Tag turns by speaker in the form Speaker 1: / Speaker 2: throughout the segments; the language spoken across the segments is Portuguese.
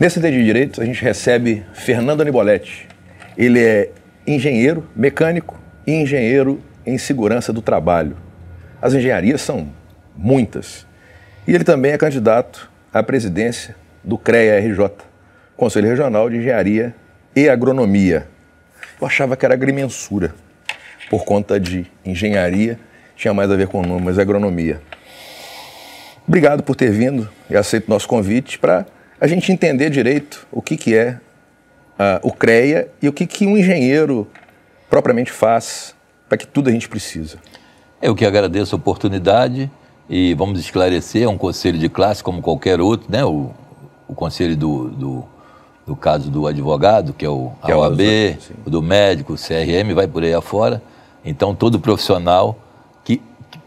Speaker 1: Nesse DD de Direito, a gente recebe Fernando Anibolete. Ele é engenheiro mecânico e engenheiro em segurança do trabalho. As engenharias são muitas. E ele também é candidato à presidência do CREA-RJ, Conselho Regional de Engenharia e Agronomia. Eu achava que era agrimensura, por conta de engenharia, tinha mais a ver com o nome, mas agronomia. Obrigado por ter vindo e aceito nosso convite para a gente entender direito o que, que é uh, o CREA e o que, que um engenheiro propriamente faz para que tudo a gente precisa.
Speaker 2: Eu que agradeço a oportunidade e vamos esclarecer, é um conselho de classe como qualquer outro, né? O, o conselho do, do, do caso do advogado, que é o que é o, do médico, o CRM, vai por aí afora. Então, todo profissional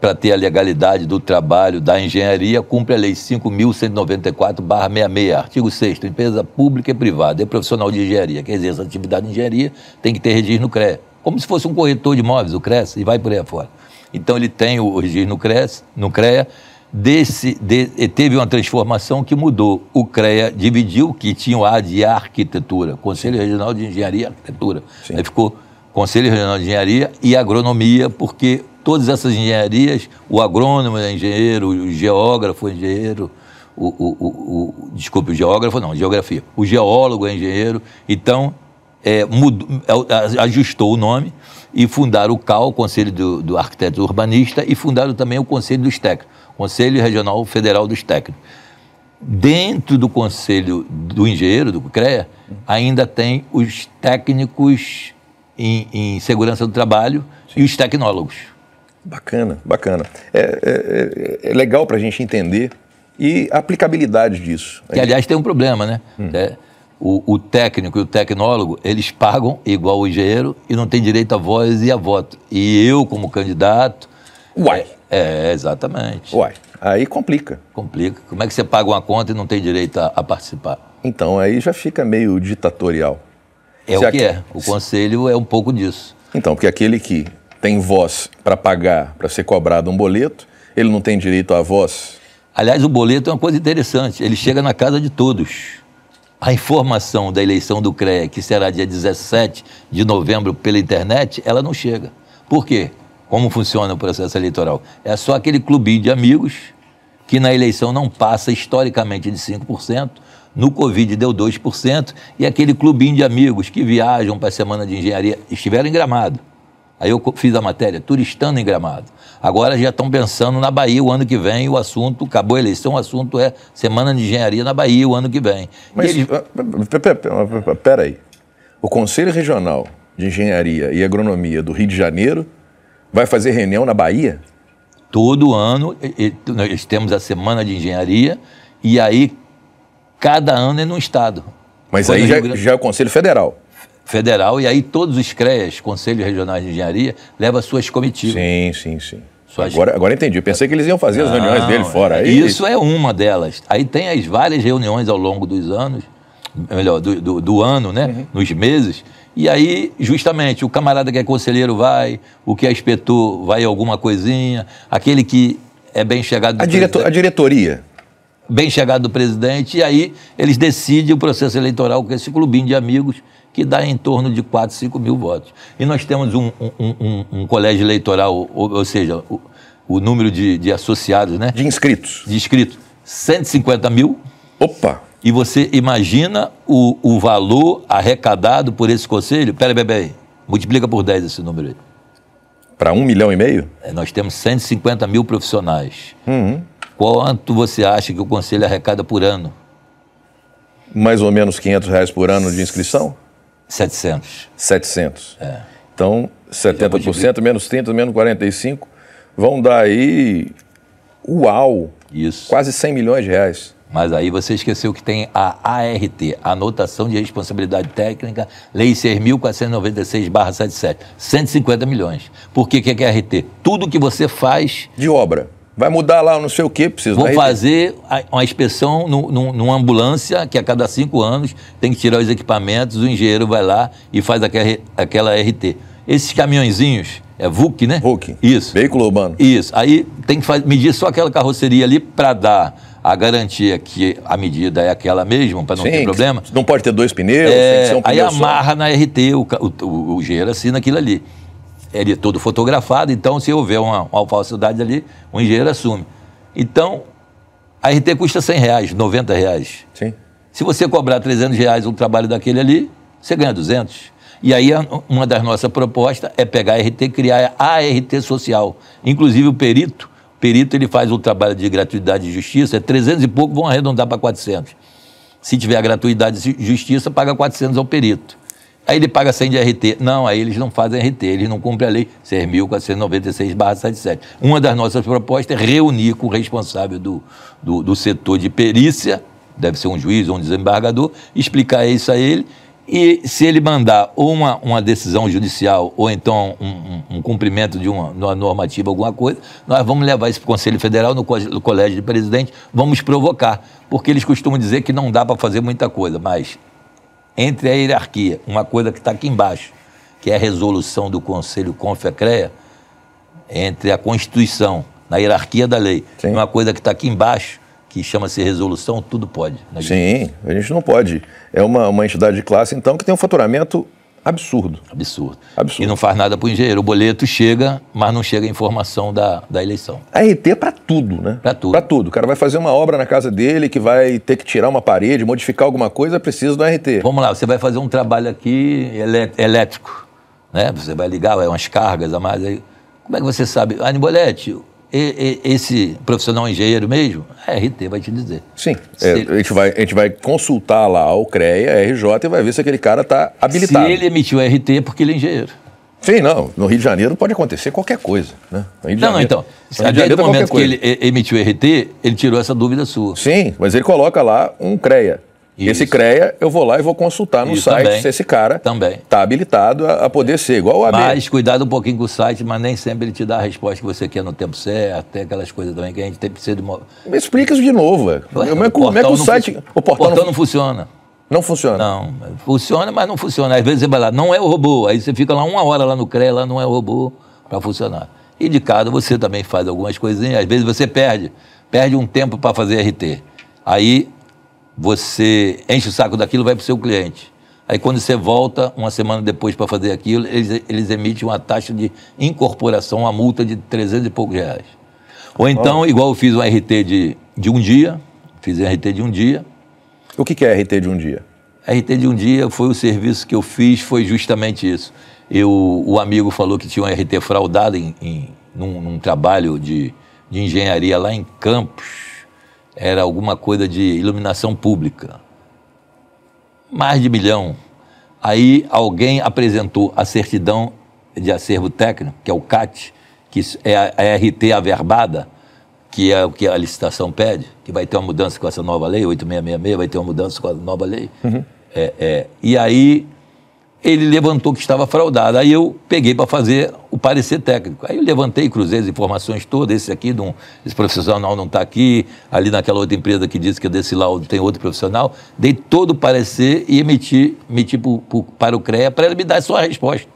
Speaker 2: para ter a legalidade do trabalho da engenharia, cumpre a Lei 5.194-66, artigo 6 empresa pública e privada e profissional de engenharia que exerce atividade de engenharia tem que ter registro no CREA, como se fosse um corretor de imóveis, o CRES, e vai por aí afora. Então ele tem o registro no CREA, no CREA desse, de, teve uma transformação que mudou. O CREA dividiu que tinha o A de arquitetura, Conselho Regional de Engenharia e Arquitetura. Sim. Aí ficou Conselho Regional de Engenharia e Agronomia, porque todas essas engenharias, o agrônomo é engenheiro, o geógrafo é engenheiro, o, o, o, o desculpe, o geógrafo não, geografia, o geólogo é engenheiro, então é, mudou, é, ajustou o nome e fundaram o CAL, o Conselho do, do Arquiteto Urbanista, e fundaram também o Conselho dos Técnicos, Conselho Regional Federal dos Técnicos. Dentro do Conselho do Engenheiro, do CREA, ainda tem os técnicos em, em segurança do trabalho Sim. e os tecnólogos.
Speaker 1: Bacana, bacana. É, é, é, é legal para a gente entender e a aplicabilidade disso. Que, aliás, tem um problema, né?
Speaker 2: Hum. É, o, o, técnico e o tecnólogo, eles pagam igual o engenheiro e não tem direito a voz e a voto. E eu, como candidato... Uai! É, é exatamente. Uai, aí complica. Complica. Como é que você paga uma conta e não tem direito a, a participar?
Speaker 1: Então, aí já fica meio ditatorial.
Speaker 2: É se o que aqui... é. O
Speaker 1: conselho é um pouco disso. Então, porque aquele que tem voz para pagar, para ser cobrado um boleto, ele não tem direito à voz? Aliás, o boleto é uma coisa interessante, ele chega na casa de todos.
Speaker 2: A informação da eleição do CREA, que será dia 17 de novembro pela internet, ela não chega. Por quê? Como funciona o processo eleitoral? É só aquele clubinho de amigos que na eleição não passa historicamente de 5%, no Covid deu 2%, e aquele clubinho de amigos que viajam para a semana de engenharia estiveram em gramado Aí eu fiz a matéria, turistando em Gramado. Agora já estão pensando na Bahia o ano que vem, o assunto, acabou a eleição, o assunto é Semana de Engenharia na Bahia o ano que vem. Mas,
Speaker 1: ah, ah, peraí, o Conselho Regional de Engenharia e Agronomia do Rio de Janeiro vai fazer reunião na Bahia? Todo ano,
Speaker 2: nós temos a Semana de Engenharia e aí cada ano é num estado. Mas aí já, é, já é o Conselho Federal federal, e aí todos os CREAS, Conselhos Regionais de Engenharia, levam suas comitivas. Sim, sim, sim. Suas... Agora, agora entendi. pensei que eles iam fazer as reuniões dele fora. Aí... Isso é uma delas. Aí tem as várias reuniões ao longo dos anos, melhor, do, do, do ano, né? Uhum. Nos meses. E aí, justamente, o camarada que é conselheiro vai, o que é inspetor vai alguma coisinha, aquele que é bem chegado do a, direto, a diretoria. Bem chegado do presidente, e aí eles decidem o processo eleitoral com esse clubinho de amigos que dá em torno de 4, 5 mil votos. E nós temos um, um, um, um colégio eleitoral, ou, ou seja, o, o número de, de, associados, né? De inscritos. De inscritos. 150 mil. Opa! E você imagina o, o valor arrecadado por esse conselho? Pera, bebê, multiplica por 10 esse número aí. Para um milhão e meio? É, nós temos 150 mil profissionais. Uhum. Quanto você acha que o conselho arrecada por ano? Mais ou
Speaker 1: menos 500 reais por ano de inscrição? 700. 700. É. Então, 70% menos 30, menos 45, vão dar aí, uau, Isso. quase 100 milhões de reais. Mas aí você esqueceu que tem a ART,
Speaker 2: Anotação de Responsabilidade Técnica, Lei 6.496-77, 150 milhões. Por que, que é a ART? Tudo que você faz... De obra. Vai
Speaker 1: mudar lá, não sei o quê, precisa. Vou
Speaker 2: fazer uma inspeção no, no, numa ambulância que a cada cinco anos tem que tirar os equipamentos, o engenheiro vai lá e faz aquela, aquela RT. Esses caminhãozinhos é VUC, né? VUC. Isso. Veículo urbano. Isso. Aí tem que fazer, medir só aquela carroceria ali para dar a garantia que a medida é aquela mesma, para não Sim, ter problema.
Speaker 1: Não pode ter dois pneus, é, tem que ser um é, pneu Aí amarra
Speaker 2: só. na RT, o, o, o, o engenheiro assina aquilo ali ele é todo fotografado, então se houver uma, uma falsidade ali, o engenheiro assume. Então, a RT custa 100 reais, 90 reais. Sim. Se você cobrar 300 reais o trabalho daquele ali, você ganha 200. E aí, uma das nossas propostas é pegar a RT e criar a ART social. Inclusive, o perito, o perito ele faz o trabalho de gratuidade e justiça, é 300 e pouco, vão arredondar para 400. Se tiver gratuidade e justiça, paga 400 ao perito. Aí ele paga 100 de RT. Não, aí eles não fazem RT, eles não cumprem a lei 6.496-77. Uma das nossas propostas é reunir com o responsável do, do, do, setor de perícia, deve ser um juiz ou um desembargador, explicar isso a ele. E se ele mandar ou uma, uma decisão judicial ou então um, um, um cumprimento de uma, uma, normativa, alguma coisa, nós vamos levar isso para o Conselho Federal, no, no Colégio de Presidente, vamos provocar, porque eles costumam dizer que não dá para fazer muita coisa, mas entre a hierarquia, uma coisa que está aqui embaixo, que é a resolução do Conselho Confecrea, entre a Constituição, na hierarquia da lei, Sim. uma coisa que está aqui embaixo, que chama-se
Speaker 1: resolução, tudo pode. Né? Sim, a gente não pode. É uma, uma entidade de classe, então, que tem um faturamento Absurdo. Absurdo. Absurdo. E não faz
Speaker 2: nada para o engenheiro. O boleto chega, mas não chega a informação da, da eleição.
Speaker 1: A RT é para tudo, né? Para tudo. Para tudo. O cara vai fazer uma obra na casa dele que vai ter que tirar uma parede, modificar alguma coisa, é precisa do RT.
Speaker 2: Vamos lá, você vai fazer um trabalho aqui elétrico, né? Você vai ligar, vai é umas cargas a mais. Aí, como é que você sabe? Anibolete, ah, e, e, esse
Speaker 1: profissional engenheiro mesmo, a RT vai te dizer. Sim. É, ele, a, gente vai, a gente vai consultar lá o CREA, a RJ, e vai ver se aquele cara está habilitado. Se ele emitiu RT é porque ele é engenheiro. Sim, não. No Rio de Janeiro pode acontecer qualquer coisa. Né? não, Janeiro, não, então. A partir do momento que ele eh, emitiu RT, ele tirou essa dúvida sua. Sim, mas ele coloca lá um CREA. Isso. Esse CREA, eu vou lá e vou consultar no Isso, site também. se esse cara está habilitado a, a, poder ser, igual o AB. Mas
Speaker 2: cuidado um pouquinho com o site, mas nem sempre ele te dá a resposta que você quer no tempo certo, tem aquelas coisas também que a gente tem, que ser de... Uma...
Speaker 1: Me explica isso de novo. Ué, como, é, como é que o é site... O portal, o não... não funciona.
Speaker 2: Não funciona? Não, funciona, mas não funciona. Às vezes você vai lá, não é o robô, aí você fica lá uma hora lá no CREA, lá não é o robô para funcionar. E de você também faz algumas coisinhas, às vezes você perde, perde um tempo para fazer RT. Aí você enche o saco daquilo, vai para o seu cliente. Aí quando você volta uma semana depois para fazer aquilo, eles, eles, emitem uma taxa de incorporação, uma multa de 300 e poucos reais. Ou então, oh. igual eu fiz um RT de, de um dia, fiz um RT de um dia. O que, que é RT de um dia? RT de um dia foi o serviço que eu fiz, foi justamente isso. Eu, o amigo falou que tinha um RT fraudado em, em, num, num trabalho de, de engenharia lá em Campos era alguma coisa de iluminação pública. Mais de milhão. Aí alguém apresentou a certidão de acervo técnico, que é o CAT, que é a é RT averbada, que é o que a licitação pede, que vai ter uma mudança com essa nova lei, 8666, vai ter uma mudança com a nova lei. Uhum. É, é. E aí ele levantou que estava fraudado. Aí eu peguei para fazer o parecer técnico. Aí eu levantei, cruzei as informações todas, esse aqui, um, esse profissional não está aqui, ali naquela outra empresa que disse que é desse laudo tem outro profissional, dei todo o parecer e emiti, emiti pro, pro, para o CREA para ele me dar só a resposta.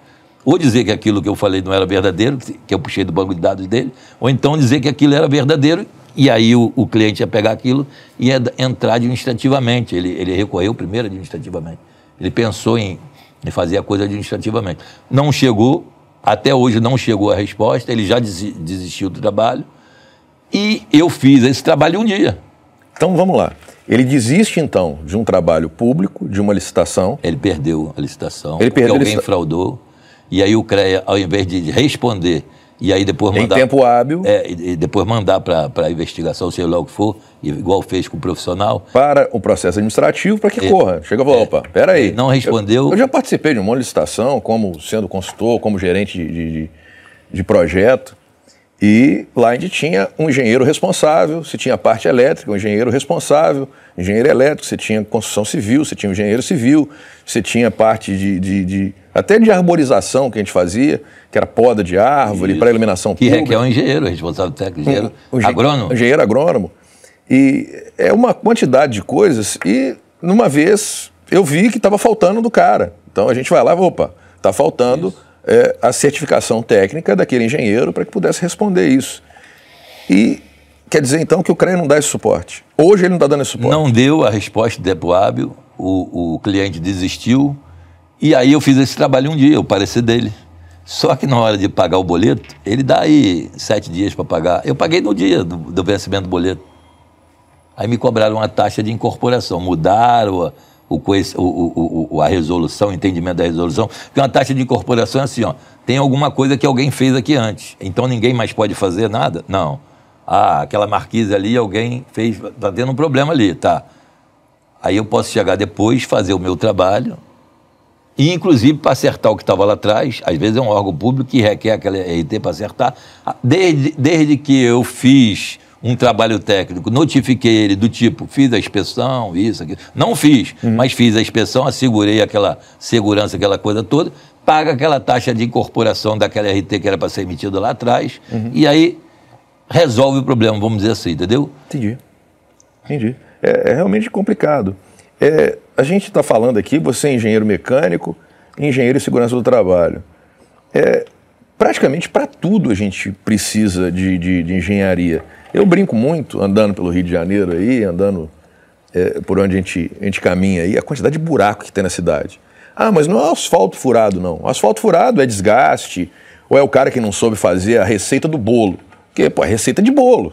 Speaker 2: Ou dizer que aquilo que eu falei não era verdadeiro, que eu puxei do banco de dados dele, ou então dizer que aquilo era verdadeiro e aí o, o cliente ia pegar aquilo e ia entrar administrativamente. Ele, ele recorreu primeiro administrativamente. Ele pensou em ele fazia a coisa administrativamente. Não chegou, até hoje não chegou a resposta, ele já desistiu do trabalho. E eu
Speaker 1: fiz esse trabalho um dia. Então vamos lá. Ele desiste então de um trabalho público, de uma licitação. Ele perdeu a licitação. Ele perdeu porque alguém fraudou. E aí o CREA,
Speaker 2: ao invés de responder e aí depois mandar. Em tempo hábil. É, e depois mandar para a
Speaker 1: investigação, sei lá o que for, igual fez com o profissional. Para o processo administrativo, para que é, corra. Chega e fala, é, opa, peraí. É, não respondeu. Eu, eu, já participei de uma licitação, como sendo consultor, como gerente de, de, de projeto. E lá a gente tinha um engenheiro responsável, se tinha parte elétrica, um engenheiro responsável, engenheiro elétrico, se tinha construção civil, se tinha um engenheiro civil, se tinha parte de, de, de, até de arborização que a gente fazia, que era poda de árvore para iluminação que pública. Que é, é um
Speaker 2: engenheiro responsável técnico, engenheiro um, um agrônomo.
Speaker 1: Engenheiro agrônomo. E é uma quantidade de coisas e numa vez eu vi que estava faltando do cara. Então a gente vai lá, opa, está faltando... Isso é, a certificação técnica daquele engenheiro para que pudesse responder isso. E quer dizer então que o CREA não dá esse suporte. Hoje ele não está dando esse suporte. Não deu a resposta de Hábil,
Speaker 2: o, o cliente desistiu, e aí eu fiz esse trabalho um dia, o parecer dele. Só que na hora de pagar o boleto, ele dá aí sete dias para pagar. Eu paguei no dia do, do vencimento do boleto. Aí me cobraram uma taxa de incorporação, mudaram o, o, o, a resolução, o entendimento da resolução, porque uma taxa de incorporação é assim, ó, tem alguma coisa que alguém fez aqui antes, então ninguém mais pode fazer nada? Não. Ah, aquela marquise ali, alguém fez, está tendo um problema ali, tá. Aí eu posso chegar depois, fazer o meu trabalho, e inclusive para acertar o que estava lá atrás, às vezes é um órgão público que requer aquela RT para acertar, desde, desde que eu fiz um trabalho técnico, notifiquei ele do tipo, fiz a inspeção, isso, aquilo. Não fiz, uhum. mas fiz a inspeção, assegurei aquela segurança, aquela coisa toda, paga aquela taxa de incorporação daquela RT que era para ser emitida lá atrás, uhum. e aí resolve o problema, vamos dizer assim,
Speaker 1: entendeu? Entendi. Entendi. É, é realmente complicado. É, a gente está falando aqui, você é engenheiro mecânico, engenheiro de segurança do trabalho. É, praticamente para tudo a gente precisa de, de, de engenharia. Eu brinco muito andando pelo Rio de Janeiro aí, andando é, por onde a gente, a gente caminha aí, a quantidade de buraco que tem na cidade. Ah, mas não é asfalto furado, não. Asfalto furado é desgaste, ou é o cara que não soube fazer a receita do bolo. Porque, pô, é receita de bolo.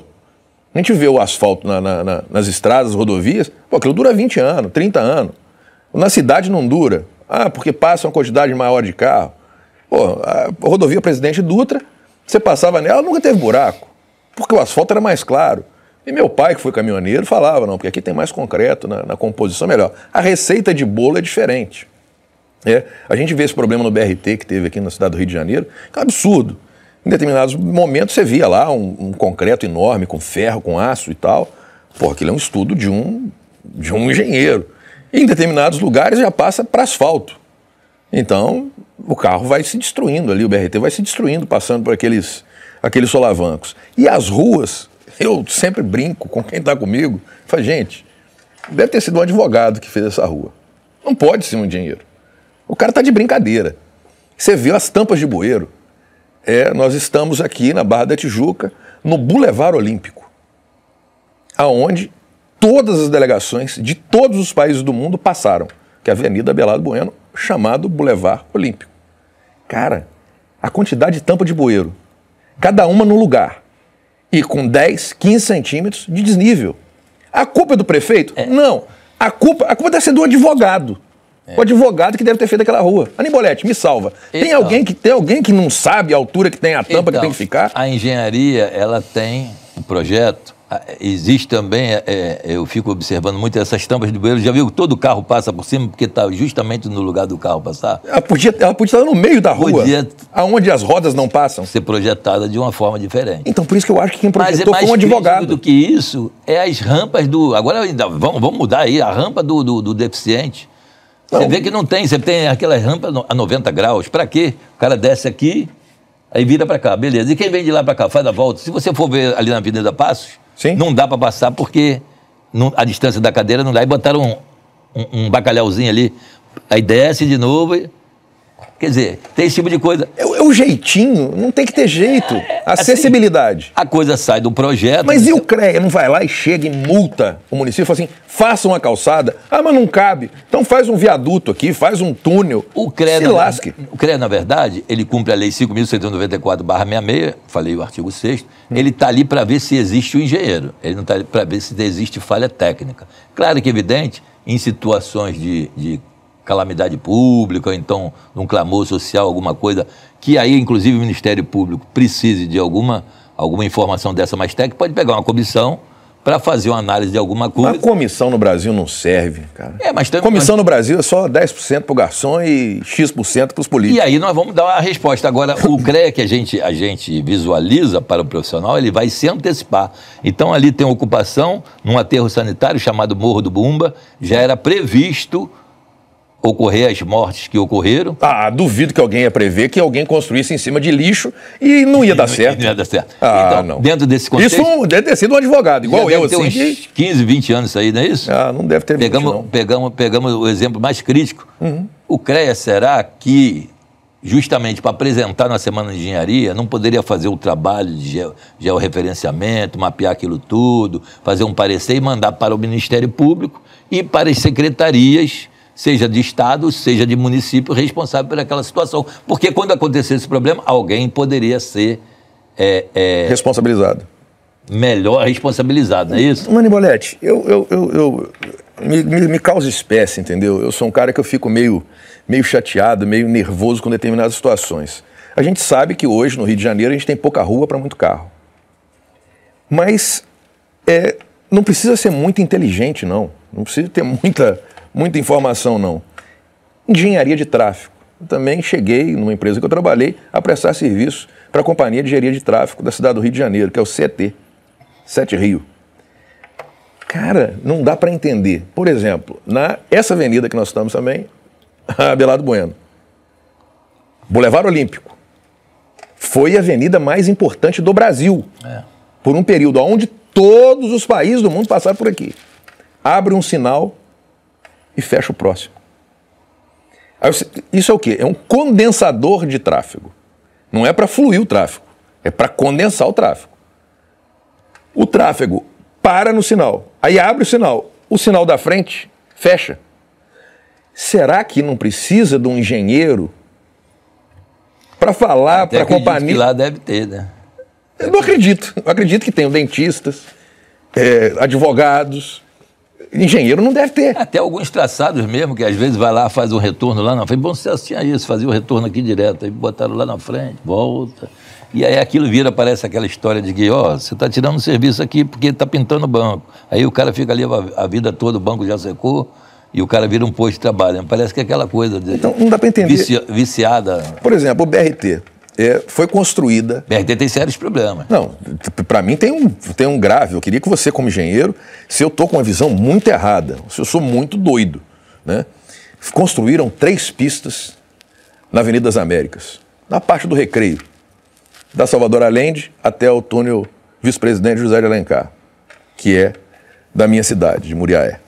Speaker 1: A gente vê o asfalto na, na, na, nas estradas, rodovias, pô, aquilo dura 20 anos, 30 anos. Na cidade não dura. Ah, porque passa uma quantidade maior de carro. Pô, a rodovia Presidente Dutra, você passava nela, nunca teve buraco porque o asfalto era mais claro. E meu pai, que foi caminhoneiro, falava, não, porque aqui tem mais concreto na, na composição, melhor. A receita de bolo é diferente. É, a gente vê esse problema no BRT que teve aqui na cidade do Rio de Janeiro, que é um absurdo. Em determinados momentos você via lá um, um concreto enorme, com ferro, com aço e tal. Pô, aquilo é um estudo de um, de um engenheiro. E em determinados lugares já passa para asfalto. Então, o carro vai se destruindo ali, o BRT vai se destruindo, passando por aqueles aqueles solavancos. E as ruas, eu sempre brinco com quem está comigo, fala, gente, deve ter sido um advogado que fez essa rua. Não pode ser um engenheiro. O cara está de brincadeira. Você viu as tampas de bueiro? É, nós estamos aqui na Barra da Tijuca, no Boulevard Olímpico, aonde todas as delegações de todos os países do mundo passaram, que é a Avenida Belado Bueno, chamado Boulevard Olímpico. Cara, a quantidade de tampa de bueiro cada uma no lugar, e com 10, 15 centímetros de desnível. A culpa é do prefeito? É. Não. A culpa, a culpa deve ser do advogado. É. O advogado que deve ter feito aquela rua. Anibolete, me salva. Então, tem, alguém que, tem alguém que não sabe a altura que tem a tampa então, que tem que então,
Speaker 2: ficar? A engenharia, ela tem um projeto ah, existe também, é, é, eu fico observando muito essas tampas de bueiro. Já viu que todo carro passa por cima porque está justamente no lugar do carro passar? Ela
Speaker 1: podia, ela podia estar no meio da rua, podia aonde
Speaker 2: as rodas não passam. Ser projetada de uma forma diferente.
Speaker 1: Então, por isso que eu acho que quem projetou Mas é mais foi um advogado. do
Speaker 2: que isso é as rampas do. Agora, vamos, vamos mudar aí a rampa do, do, do deficiente. Não. Você vê que não tem, você tem aquelas rampas a 90 graus. Para quê? O cara desce aqui, aí vira para cá, beleza. E quem vem de lá para cá faz a volta. Se você for ver ali na Avenida Passos Sim. Não dá para passar porque não, a distância da cadeira não dá. E botaram um, um, um bacalhauzinho ali. Aí desce de novo. E... Quer dizer, tem esse tipo de coisa. É, é o
Speaker 1: jeitinho, não tem que ter jeito. É, é, assim, Acessibilidade. Assim, a coisa sai do projeto. Mas e o CREA não vai lá e chega e multa o município e fala assim: faça uma calçada. Ah, mas não cabe. Então faz um viaduto aqui, faz um túnel. O CREA, se na, lasque.
Speaker 2: O CREA, na verdade, ele cumpre a lei 5.194-66, falei o artigo 6 hum. ele está ali para ver se existe o engenheiro. Ele não está ali para ver se existe falha técnica. Claro que, é evidente, em situações de, de calamidade pública, ou então num clamor social, alguma coisa, que aí, inclusive, o Ministério Público precise de alguma, alguma informação dessa mais técnica, pode pegar uma comissão
Speaker 1: para fazer uma análise de alguma coisa. uma comissão no Brasil não serve, cara. É, mas também, comissão mas... no Brasil é só 10% para o garçom e X% para os políticos. E aí nós vamos dar a resposta. Agora,
Speaker 2: o CREA que a gente, a gente visualiza para o profissional, ele vai se antecipar. Então ali tem ocupação, num aterro sanitário chamado Morro do Bumba, já era previsto
Speaker 1: ocorrer as mortes que ocorreram. Ah, duvido que alguém ia prever que alguém construísse em cima de lixo e não ia e, dar certo. Não ia dar certo. Ah, então, não. dentro desse contexto... Isso deve ter sido um advogado, igual eu, assim. Uns
Speaker 2: 15, 20 anos aí, não é isso? Ah, não deve ter pegamos, 20, não. Pegamos, pegamos o exemplo mais crítico. Uhum. O CREA será que justamente para apresentar na Semana de Engenharia, não poderia fazer o trabalho de georreferenciamento, mapear aquilo tudo, fazer um parecer e mandar para o Ministério Público e para as secretarias seja de Estado, seja de município, responsável por aquela situação. Porque quando acontecer esse problema, alguém poderia ser. É, é, responsabilizado. Melhor responsabilizado,
Speaker 1: não é isso? Mani eu, eu, eu, eu me, me, me, causa espécie, entendeu? Eu sou um cara que eu fico meio, meio chateado, meio nervoso com determinadas situações. A gente sabe que hoje no Rio de Janeiro a gente tem pouca rua para muito carro. Mas é, não precisa ser muito inteligente, não. Não precisa ter muita, muita informação, não. Engenharia de tráfego. Eu também cheguei numa empresa que eu trabalhei a prestar serviço para a Companhia de Engenharia de Tráfego da cidade do Rio de Janeiro, que é o CET, Sete Rio. Cara, não dá para entender. Por exemplo, na essa avenida que nós estamos também, Belado Bueno, Boulevard Olímpico, foi a avenida mais importante do Brasil é. por um período onde todos os países do mundo passaram por aqui abre um sinal e fecha o próximo. Isso é o quê? É um condensador de tráfego. Não é para fluir o tráfego, é para condensar o tráfego. O tráfego para no sinal, aí abre o sinal, o sinal da frente fecha. Será que não precisa de um engenheiro para falar para a companhia? Que lá deve ter, né? Eu não acredito. Eu acredito que tem dentistas, é, advogados, engenheiro não deve ter. Até alguns traçados mesmo, que às
Speaker 2: vezes vai lá, faz um retorno lá na frente. Bom assim tinha isso, fazia o retorno aqui direto, aí botaram lá na frente, volta. E aí aquilo vira, parece aquela história de que, ó, oh, você está tirando um serviço aqui porque está pintando o banco. Aí o cara fica ali a vida toda, o banco já secou, e o cara vira um posto de trabalho. Parece que é aquela coisa de. Então, não dá para entender. Vici, viciada.
Speaker 1: Por exemplo, o BRT é, foi construída. BRT é, tem sérios problemas. Não, para mim tem um, tem um grave. Eu queria que você, como engenheiro, se eu estou com uma visão muito errada, se eu sou muito doido, né? Construíram três pistas na Avenida das Américas, na parte do recreio, da Salvador Allende até o túnel vice-presidente José de Alencar, que é da minha cidade, de Muriaé.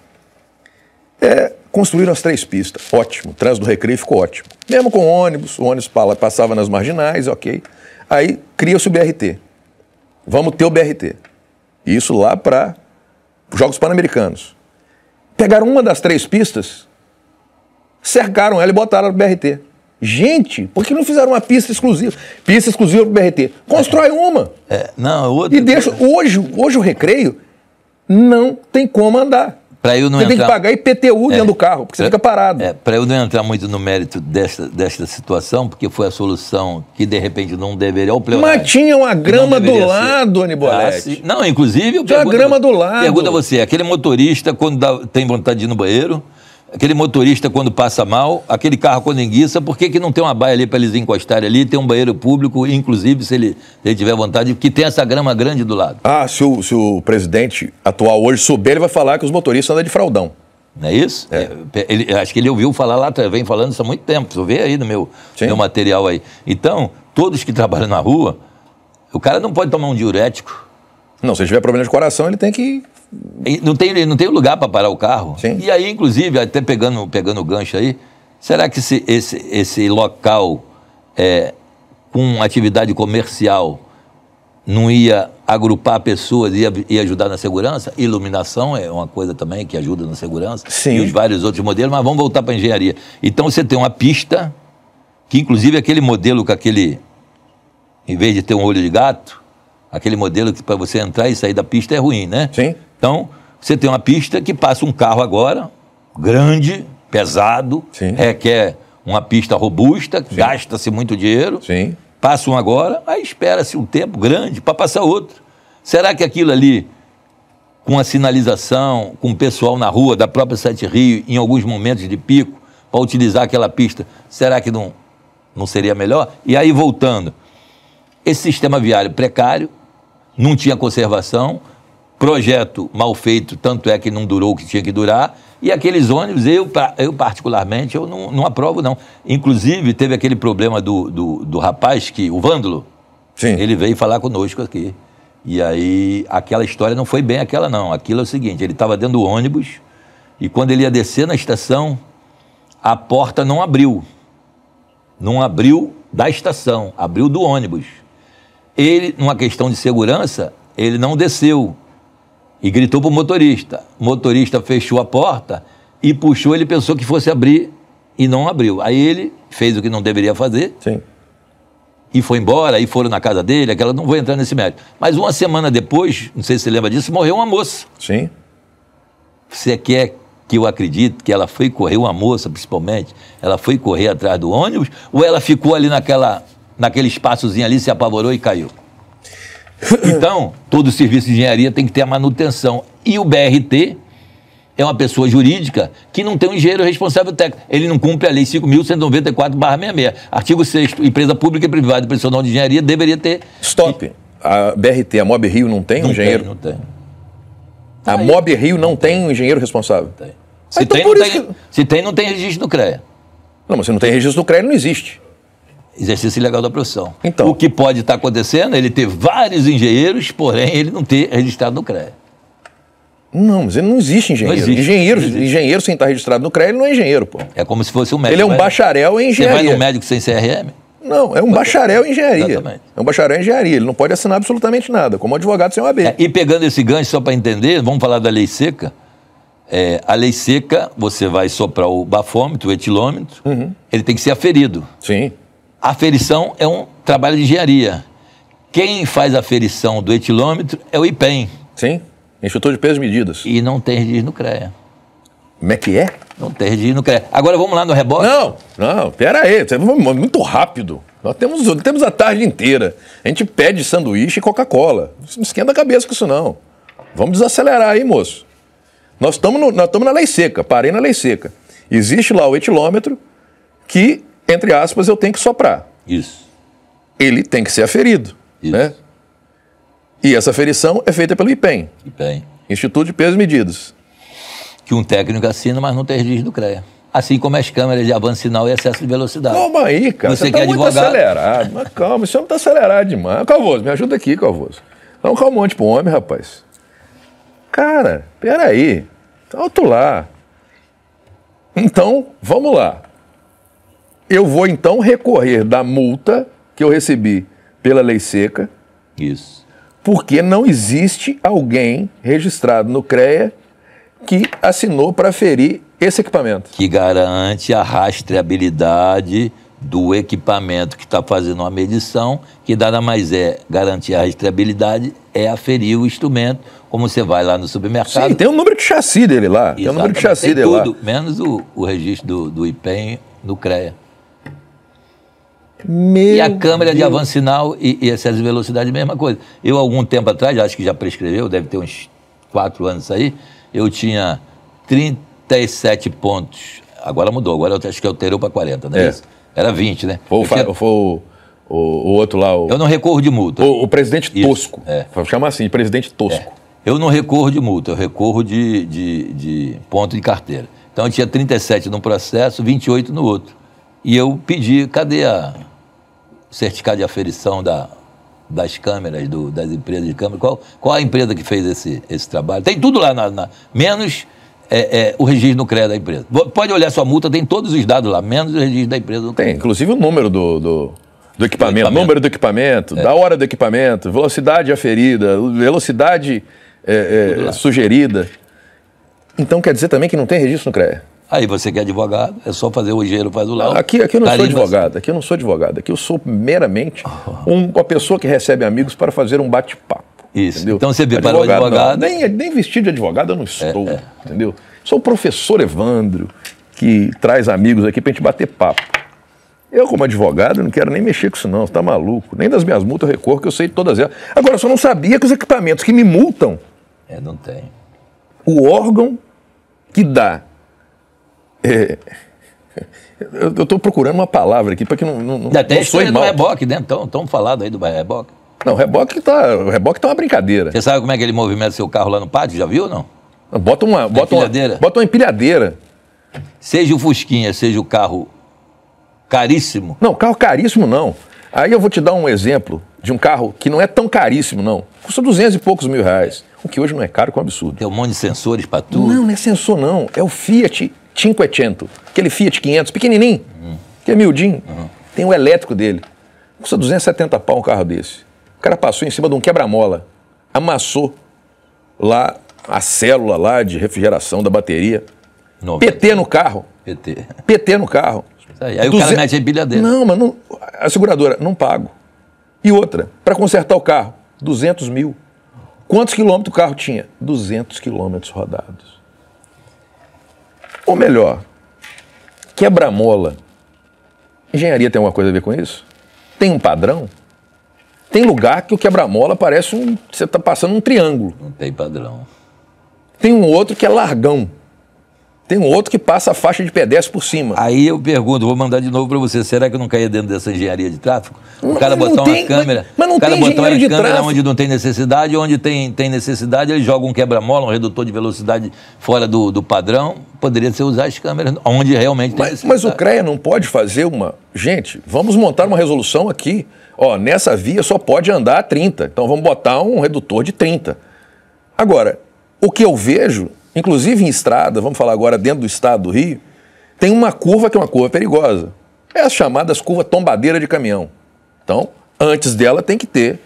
Speaker 1: É, construíram as três pistas, ótimo. O trânsito do recreio ficou ótimo. Mesmo com ônibus, o ônibus passava nas marginais, ok. Aí cria-se o BRT. Vamos ter o BRT. Isso lá para Jogos Pan-Americanos. Pegaram uma das três pistas, cercaram ela e botaram o BRT. Gente, por que não fizeram uma pista exclusiva? Pista exclusiva para o BRT. Constrói é, uma. É, não, é outra. E deixa. Hoje, hoje o recreio não tem como andar.
Speaker 2: Para eu não você entrar... tem que pagar
Speaker 1: IPTU é, dentro do carro, porque você fica é. parado. É,
Speaker 2: para eu não entrar muito no mérito desta, desta situação, porque foi a solução que de repente não deveria. Ou Mas tinha uma grama do lado, Anibolete. Ah, não, inclusive. tinha a grama do lado. Pergunta a você: aquele motorista, quando dá, tem vontade de ir no banheiro, aquele motorista quando passa mal, aquele carro quando enguiça, por que, que não tem uma baia ali para eles encostarem ali? Tem um banheiro público,
Speaker 1: inclusive, se ele, se ele tiver vontade,
Speaker 2: que tem essa grama grande do lado.
Speaker 1: Ah, se o, se o presidente atual hoje souber, ele vai falar que os motoristas andam de fraldão. Não é isso? É. é ele, acho que
Speaker 2: ele ouviu falar lá, tá, vem falando isso há muito tempo. Você vê aí no meu, meu material aí. Então, todos que trabalham na rua, o cara não pode tomar um diurético não, se ele tiver problema de coração, ele tem que. E não tem, não tem lugar para parar o carro. Sim. E aí, inclusive, até pegando, pegando o gancho aí, será que esse, esse, esse local é, com atividade comercial não ia agrupar pessoas e ia, ia, ajudar na segurança? Iluminação é uma coisa também que ajuda na segurança. Sim. E os vários outros modelos, mas vamos voltar para a engenharia. Então você tem uma pista, que inclusive aquele modelo com aquele. Em vez de ter um olho de gato, Aquele modelo que para você entrar e sair da pista é ruim, né? Sim. Então, você tem uma pista que passa um carro agora, grande, pesado, Sim. requer uma pista robusta, gasta-se muito dinheiro. Sim. Passa um agora, aí espera-se um tempo grande para passar outro. Será que aquilo ali, com a sinalização, com o pessoal na rua da própria Sete Rio, em alguns momentos de pico, para utilizar aquela pista, será que não, não seria melhor? E aí, voltando, esse sistema viário precário, não tinha conservação, projeto mal feito, tanto é que não durou o que tinha que durar, e aqueles ônibus, eu, eu particularmente, eu não, não aprovo não. Inclusive, teve aquele problema do, do, do rapaz, que o Vândalo, Sim. ele veio falar conosco aqui. E aí, aquela história não foi bem aquela não, aquilo é o seguinte, ele estava dentro do ônibus, e quando ele ia descer na estação, a porta não abriu, não abriu da estação, abriu do ônibus. Ele, numa questão de segurança, ele não desceu e gritou para o motorista. O motorista fechou a porta e puxou, ele pensou que fosse abrir e não abriu. Aí ele fez o que não deveria fazer. Sim. E foi embora, e foram na casa dele, aquela, não vou entrar nesse mérito. Mas uma semana depois, não sei se você lembra disso, morreu uma moça. Sim. Você é quer é que eu acredite que ela foi correr, uma moça principalmente, ela foi correr atrás do ônibus, ou ela ficou ali naquela naquele espaçozinho ali, se apavorou e caiu. Então, todo serviço de engenharia tem que ter a manutenção. E o BRT é uma pessoa jurídica que não tem um engenheiro responsável técnico. Ele não cumpre a Lei 5.194-66. Artigo 6 empresa pública e privada profissional de
Speaker 1: engenharia deveria ter... Stop. A BRT, a Mob Rio, não tem não um engenheiro? Tem, não tem. A Aí. Mob Rio não tem um engenheiro responsável? Tem. Ah, se, então tem, não tem que... se tem, não tem registro no CREA. Não, mas se não tem registro no CREA, não existe exercício ilegal da profissão. Então.
Speaker 2: O que pode estar tá acontecendo é ele ter vários engenheiros, porém ele não ter registrado no CREA.
Speaker 1: Não, mas ele não existe engenheiro. Não existe. Engenheiro, não existe. engenheiro sem estar registrado no CREA, ele não é engenheiro, pô. É como se fosse um médico. Ele é um bacharel em engenharia. Você vai no médico sem CRM? Não, é um bacharel em engenharia. Exatamente. É um bacharel em engenharia. Ele não pode assinar absolutamente nada, como advogado sem OAB. É,
Speaker 2: e pegando esse gancho só para entender, vamos falar da lei seca. É, a lei seca, você vai soprar o bafômetro, o etilômetro, uhum. ele tem que ser aferido. Sim. A ferição é um trabalho de engenharia. Quem faz a ferição do etilômetro é o IPEM. Sim, Instituto de Pesos e Medidas. E não tem registro no CREA. Como é que é? Não tem registro no CREA. Agora
Speaker 1: vamos lá no rebote? Não, não, pera aí, é muito rápido. Nós temos, temos a tarde inteira. A gente pede sanduíche e Coca-Cola. Não esquenta a cabeça com isso, não. Vamos desacelerar aí, moço. Nós estamos na lei seca, parei na lei seca. Existe lá o etilômetro que entre aspas, eu tenho que soprar. Isso. Ele tem que ser aferido. Isso. Né? E essa aferição é feita pelo IPEM. IPEM. Instituto de Pesos e Medidos. Que um técnico assina, mas não tem registro do CREA. Assim
Speaker 2: como as câmeras de avanço sinal e excesso de velocidade. Calma aí, cara. Você, Você tá é muito advogado?
Speaker 1: acelerado. Mas calma, esse homem está acelerado demais. Calvoso, me ajuda aqui, Calvoso. Dá um calmante o homem, rapaz. Cara, peraí. Alto lá. Então, vamos lá. Eu vou então recorrer da multa que eu recebi pela lei seca. Isso. Porque não existe alguém registrado no CREA que assinou para ferir esse equipamento. Que garante
Speaker 2: a rastreabilidade do equipamento que está fazendo uma medição, que nada mais é garantir a rastreabilidade, é aferir o instrumento, como você vai lá no supermercado. Sim, tem o
Speaker 1: um número de chassi dele lá. Exatamente. Tem o um número de chassi tem dele tudo, lá.
Speaker 2: Menos o, o registro do, do IPEM no CREA.
Speaker 1: Meu e a câmera Deus. de
Speaker 2: avanço sinal e, e excesso de velocidade, mesma coisa. Eu, algum tempo atrás, acho que já prescreveu, deve ter uns quatro anos aí, eu tinha 37 pontos. Agora mudou, agora eu acho que alterou para 40, não é, é. isso? Era 20, né? Foi, tinha... foi o, o, o, outro lá. O... Eu não recorro de multa. O, o presidente tosco. É. Chama assim, presidente tosco. É. Eu não recorro de multa, eu recorro de, de, de ponto de carteira. Então eu tinha 37 num processo, 28 no outro. E eu pedi, cadê a certificado de aferição da, das câmeras, do, das empresas de câmera? Qual, qual a empresa que fez esse, esse trabalho? Tem tudo lá, na, na menos é, é, o registro no CREA da empresa. Pode olhar sua multa, tem
Speaker 1: todos os dados lá, menos o registro da empresa. Tem, inclusive o número do, do, do, equipamento, do equipamento, número do equipamento, é. da hora do equipamento, velocidade aferida, velocidade é, é, sugerida. Então quer dizer também que não tem registro no CREA. Aí você quer advogado, é só fazer o engenheiro faz o laudo. Aqui, aqui eu não tá sou advogado, mas... aqui eu não sou advogado, aqui eu sou meramente um, uma pessoa que recebe amigos para fazer um bate-papo. Isso. Entendeu? Então você vê advogado, para o advogado. nem, nem vestido de advogado eu não é, estou, é, é. entendeu? Sou o professor Evandro, que traz amigos aqui para a gente bater papo. Eu, como advogado, não quero nem mexer com isso, não, você está maluco. Nem das minhas multas eu recorro, que eu sei de todas elas. Agora, eu só não sabia que os equipamentos que me multam. É, não tem. O órgão que dá é, eu estou procurando uma palavra aqui para que não. não Até não a mal. do
Speaker 2: reboque, né? Estão tão falado aí do reboque. Não, o reboque tá, o reboque tá uma brincadeira. Você sabe como é que ele movimenta seu carro lá no pátio? Já viu não? não bota uma, bota uma, bota uma empilhadeira. Seja o Fusquinha,
Speaker 1: seja o carro caríssimo. Não, carro caríssimo não. Aí eu vou te dar um exemplo de um carro que não é tão caríssimo, não. Custa duzentos e poucos mil reais. O que hoje não é caro, que é um absurdo. Tem um monte de sensores para tudo. Não, não é sensor, não. É o Fiat 500, aquele Fiat 500, pequenininho, uhum. que é miudinho. Uhum. Tem o elétrico dele. Custa 270 pau um carro desse. O cara passou em cima de um quebra-mola, amassou lá a célula lá de refrigeração da bateria. PT no carro. PT. PT no carro. Aí, aí 200... o cara mete a bilha dele. Não, mas não... a seguradora, não pago. E outra, para consertar o carro, 200 mil. Quantos quilômetros o carro tinha? 200 quilômetros rodados. Ou melhor, quebra-mola. Engenharia tem alguma coisa a ver com isso? Tem um padrão? Tem lugar que o quebra-mola parece um. Você está passando um triângulo. Não tem padrão. Tem um outro que é largão. Tem um outro que passa a faixa de pedestre por cima.
Speaker 2: Aí eu pergunto, vou mandar de novo para você, será que eu não caía dentro dessa engenharia de tráfego? O cara mas botar uma câmera. Mas, mas não o cara tem botar uma câmera tráfego. onde não tem necessidade, onde tem, tem necessidade, ele joga um quebra-mola, um redutor de velocidade fora do, do padrão. Poderia ser usar as câmeras onde realmente tem mas, necessidade. Mas o CREA não
Speaker 1: pode fazer uma. Gente, vamos montar uma resolução aqui. Ó, nessa via só pode andar a 30. Então vamos botar um redutor de 30. Agora, o que eu vejo Inclusive em estrada, vamos falar agora dentro do estado do Rio, tem uma curva que é uma curva perigosa. É as chamadas curva tombadeira de caminhão. Então, antes dela tem que ter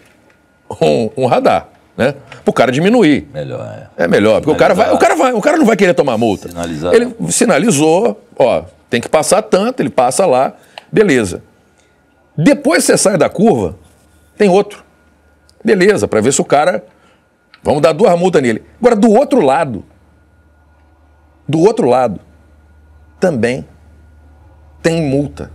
Speaker 1: um, um radar, né? Para o cara diminuir. Melhor, é. É melhor, porque o cara, vai, o, cara vai, o cara não vai querer tomar multa. Sinalizar. Ele sinalizou, ó, tem que passar tanto, ele passa lá, beleza. Depois você sai da curva, tem outro. Beleza, para ver se o cara. Vamos dar duas multas nele. Agora, do outro lado, do outro lado, também tem multa.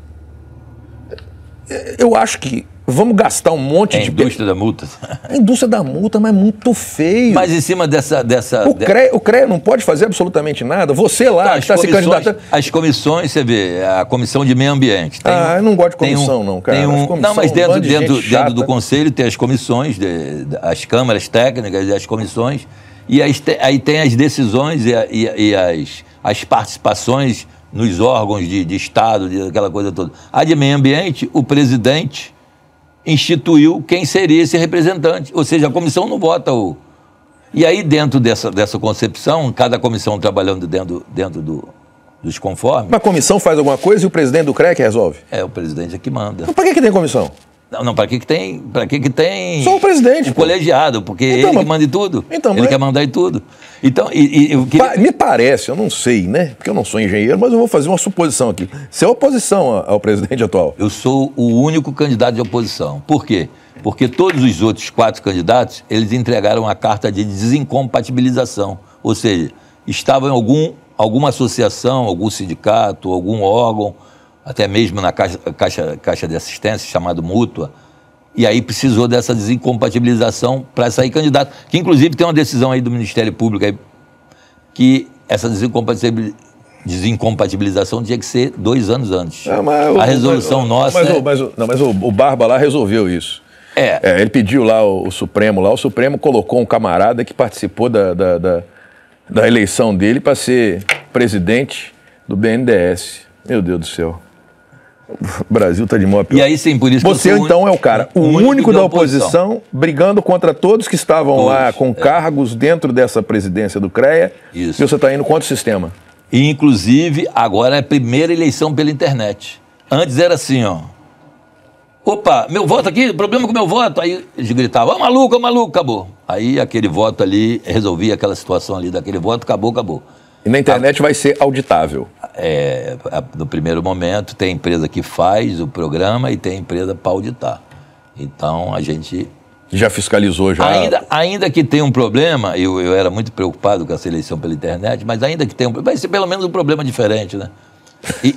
Speaker 1: Eu acho que vamos gastar um monte é a de. Indústria da multa. A indústria da multa, mas é muito feio. Mas em cima dessa. dessa o, CREA, o CREA não pode fazer absolutamente nada. Você lá tá, está se candidatando.
Speaker 2: As comissões, você vê, a comissão de meio ambiente. Tem, ah, eu não gosto de comissão, um, não, cara. Um, comissão, não, mas dentro, um de dentro, dentro do conselho tem as comissões, de, as câmaras técnicas e as comissões e aí, tem as decisões e, e, e as, as participações nos órgãos de, de Estado, de, aquela coisa toda. A de meio ambiente, o presidente instituiu quem seria esse representante. Ou seja, a comissão não vota o. E aí, dentro dessa, dessa concepção, cada comissão trabalhando dentro, dentro do, dos conformes.
Speaker 1: Mas a comissão faz alguma coisa e o presidente do CREC resolve? É, o presidente é que manda. Então, para que, que tem comissão?
Speaker 2: Não, não para que, que tem.
Speaker 1: Para que, que tem. Só o presidente. O pô. colegiado, porque então, ele que manda em tudo. Então, ele mas... quer mandar em tudo. Então, e, e queria... Me parece, eu não sei, né? Porque eu não sou engenheiro, mas eu vou fazer uma suposição aqui. Você é oposição ao presidente atual? Eu sou o único candidato de oposição. Por quê?
Speaker 2: Porque todos os outros quatro candidatos, eles entregaram a carta de desincompatibilização. Ou seja, estavam em algum, alguma associação, algum sindicato, algum órgão até mesmo na caixa, caixa, caixa de assistência, chamado Mútua, e aí precisou dessa desincompatibilização para sair candidato. Que inclusive tem uma decisão aí do Ministério Público aí, que essa desincompatibilização tinha que ser
Speaker 1: dois anos antes. Ah, mas, a resolução mas, nossa. Mas, é... mas, não, mas o, o Barba lá resolveu isso. É. é ele pediu lá o, o, Supremo lá, o Supremo colocou um camarada que participou da, da, da, da eleição dele para ser presidente do BNDES. Meu Deus do céu. O Brasil tá de mó pior. E aí sim, por isso Você que eu então un... é o cara, o, único, único, da, oposição, oposição, brigando contra todos que estavam todos, lá com é. cargos dentro dessa presidência do CREA. Isso. E você está indo contra o sistema.
Speaker 2: E, inclusive, agora é a primeira eleição pela internet. Antes era assim, ó. Opa, meu voto aqui, problema com meu voto. Aí eles gritavam, ó maluco, ó maluco, acabou. Aí aquele voto ali, resolvia aquela situação ali daquele voto, acabou, acabou. E na internet a, vai ser auditável. É, a, no primeiro momento, tem empresa que faz o programa e tem empresa para auditar. Então a gente. Já fiscalizou, já. Ainda, ainda que tenha um problema, eu, eu era muito preocupado com a seleção pela internet, mas ainda que tenha um problema, vai ser pelo menos um problema diferente, né? E,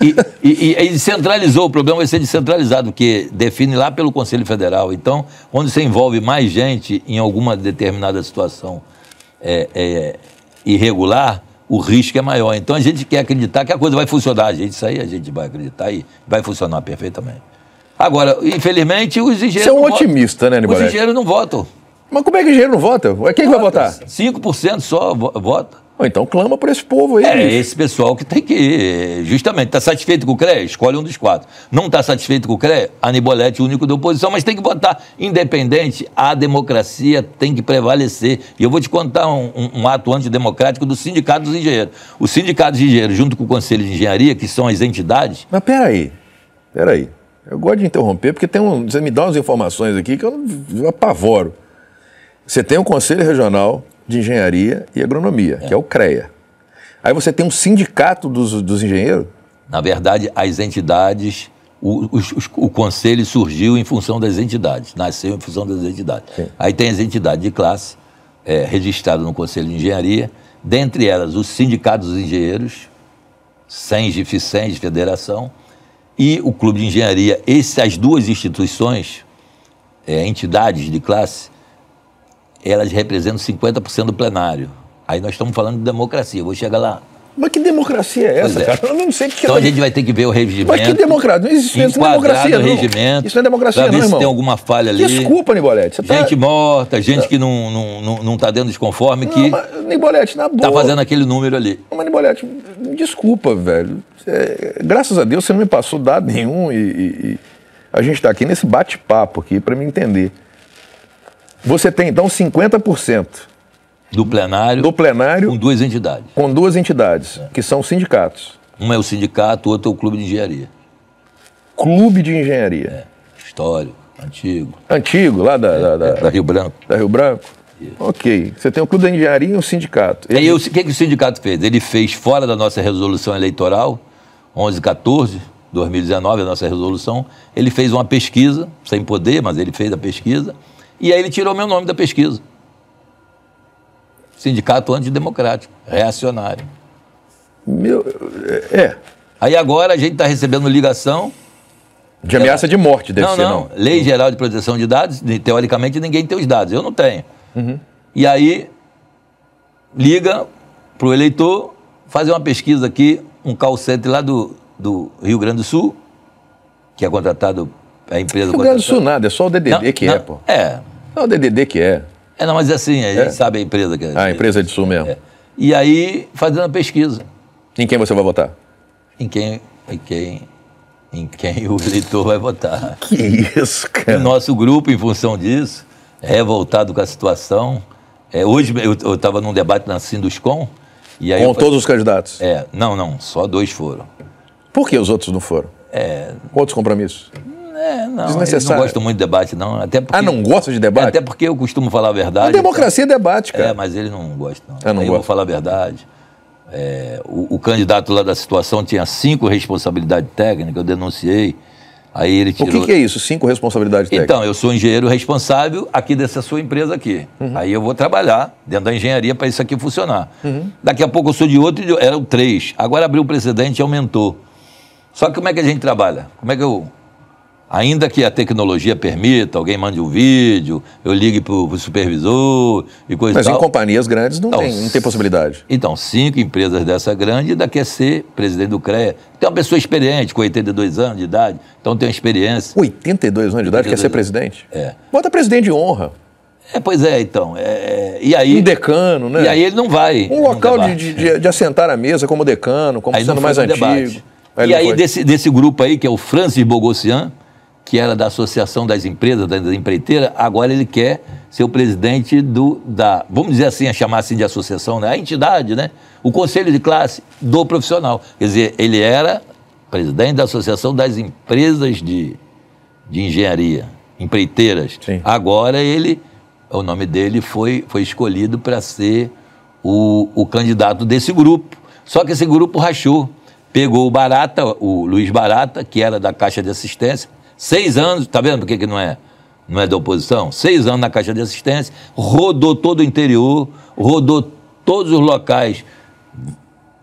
Speaker 2: e, e, e, centralizou, o problema vai ser descentralizado, porque define lá pelo Conselho Federal. Então, quando você envolve mais gente em alguma determinada situação é, é, irregular, o risco é maior. Então a gente quer acreditar que a coisa vai funcionar. A gente, isso aí a gente vai acreditar e vai funcionar perfeitamente. Agora, infelizmente, os engenheiros. Você é um otimista, votam. né, Nibalete? Os engenheiros
Speaker 1: não votam. Mas como é que o engenheiro não vota? Quem vota. que vai votar?
Speaker 2: 5% só
Speaker 1: vota. Ou então clama por esse povo aí. É, esse pessoal
Speaker 2: que tem que. Justamente, está satisfeito com o CREA? Escolhe um dos quatro. Não está satisfeito com o CREA? Anibolete, único da oposição, mas tem que botar independente. A democracia tem que prevalecer. E eu vou te contar um, um, um ato antidemocrático do Sindicato dos Engenheiros. O Sindicato dos Engenheiros, junto com o Conselho de Engenharia, que são as
Speaker 1: entidades. Mas peraí, peraí. Eu gosto de interromper, porque tem um, você me dá umas informações aqui que eu, eu apavoro. Você tem um Conselho Regional de Engenharia e Agronomia, é. que é o CREA. Aí você tem um sindicato dos, dos engenheiros? Na verdade,
Speaker 2: as entidades. O, os, os, o, conselho surgiu em função das entidades, nasceu em função das entidades. Sim. Aí tem as entidades de classe é, registradas no Conselho de Engenharia, dentre elas os sindicatos dos engenheiros, SENS e FICENS, Federação, e o Clube de Engenharia. Essas duas instituições, é, entidades de classe, elas representam 50% do plenário. Aí nós estamos falando de democracia, vou chegar lá.
Speaker 1: Mas que democracia é essa, é. cara? Eu não sei o que Então ela... a gente
Speaker 2: vai ter que ver o regimento. Mas que democracia? Não existe isso é democracia, não. Regimento, isso não é democracia, ver não, se tem alguma falha ali. Desculpa,
Speaker 1: Nibolete. Tá- gente
Speaker 2: morta, gente que não, não, não, não tá dentro dos conforme, que... Não, mas,
Speaker 1: Nibolete, na tá boa... Tá fazendo aquele número ali. Mas, Nibolete, desculpa, velho. É, graças a Deus você não me passou dado nenhum e, e, e a gente está aqui nesse bate-papo aqui para me entender. Você tem então 50% do plenário, do plenário com duas entidades. Com duas entidades, é. que são sindicatos. Um é o sindicato, o outro é o clube de engenharia. Clube de engenharia. É. Histórico, antigo. Antigo, lá da, é, da, da, é, da Rio Branco. Da Rio Branco. Ok. Você tem o Clube da Engenharia e o sindicato. Ele...
Speaker 2: E o que, que o sindicato fez? Ele fez fora da nossa resolução eleitoral, 1114, 2019, a nossa resolução, ele fez uma pesquisa, sem poder, mas ele fez a pesquisa, e aí ele tirou meu nome da pesquisa. Sindicato antidemocrático, reacionário. Meu. É. Aí agora a gente está recebendo ligação. De ameaça de morte, deve não, ser, não. não. Lei Geral de Proteção de Dados, teoricamente ninguém tem os dados, eu não tenho. Uhum. E aí liga para o eleitor fazer uma pesquisa aqui, um call center lá do, do Rio Grande do Sul, que é contratado, é a empresa Rio Grande do Sul nada, é só o DDD não, que é, não, é, pô. É, é o DDD que é. É, não, mas é assim, é? a gente sabe a empresa que é. Ah, a empresa é de sul mesmo. É. E aí, fazendo a pesquisa. Em quem você vai votar? Em quem, em quem, em quem o eleitor vai votar. Que isso, cara. O nosso grupo, em função disso, é revoltado com a situação. É, hoje eu estava num debate na Sinduscom. E aí com todos falei, os candidatos? É, não, não, só dois foram. Por que os outros não foram? É,
Speaker 1: Outros compromissos?
Speaker 2: É, não. Desnecessário. não gosto muito de debate, não. Até porque, ah, não gosta de debate? É, até porque eu costumo falar a verdade. A então- democracia então, é debate, cara. É, mas ele não gosta Não. Eu, não eu vou falar a verdade. É, o, o, candidato lá da situação tinha cinco responsabilidades técnicas, eu denunciei. Aí ele tirou... O que, que é isso, cinco responsabilidades então, técnicas? Então, eu sou engenheiro responsável aqui dessa sua empresa aqui. Uhum. Aí eu vou trabalhar dentro da engenharia para isso aqui funcionar. Uhum. Daqui a pouco eu sou de outro, eram três. Agora abriu o precedente e aumentou. Só que como é que a gente trabalha? Como é que eu Ainda que a tecnologia permita, alguém mande um vídeo, eu ligue para o supervisor e coisa Mas tal. Mas em companhias
Speaker 1: grandes não, então, tem, não tem
Speaker 2: possibilidade. Então, cinco empresas dessa grande ainda quer ser presidente do CREA. Tem uma pessoa experiente, com 82 anos de idade, então tem uma experiência. 82 anos de idade quer ser presidente? É.
Speaker 1: Bota presidente de honra. É, pois é, então. É, e aí, um decano, né? E aí ele não vai. Um local de, de, de, assentar à mesa como decano, como aí sendo mais antigo. Aí e aí, desse,
Speaker 2: desse grupo aí, que é o Francis Bogossian, que era da Associação das Empresas, da, empreiteira, agora ele quer ser o presidente do, da, vamos dizer assim, a chamar assim de associação, né? a entidade, né? o conselho de classe do profissional. Quer dizer, ele era presidente da Associação das Empresas de, de Engenharia, empreiteiras. Sim. Agora ele, o nome dele foi, foi escolhido para ser o, o candidato desse grupo. Só que esse grupo rachou. Pegou o Barata, o Luiz Barata, que era da Caixa de Assistência, Seis anos, tá vendo por que, que não é? Não é da oposição? Seis anos na Caixa de Assistência, rodou todo o interior, rodou todos os locais,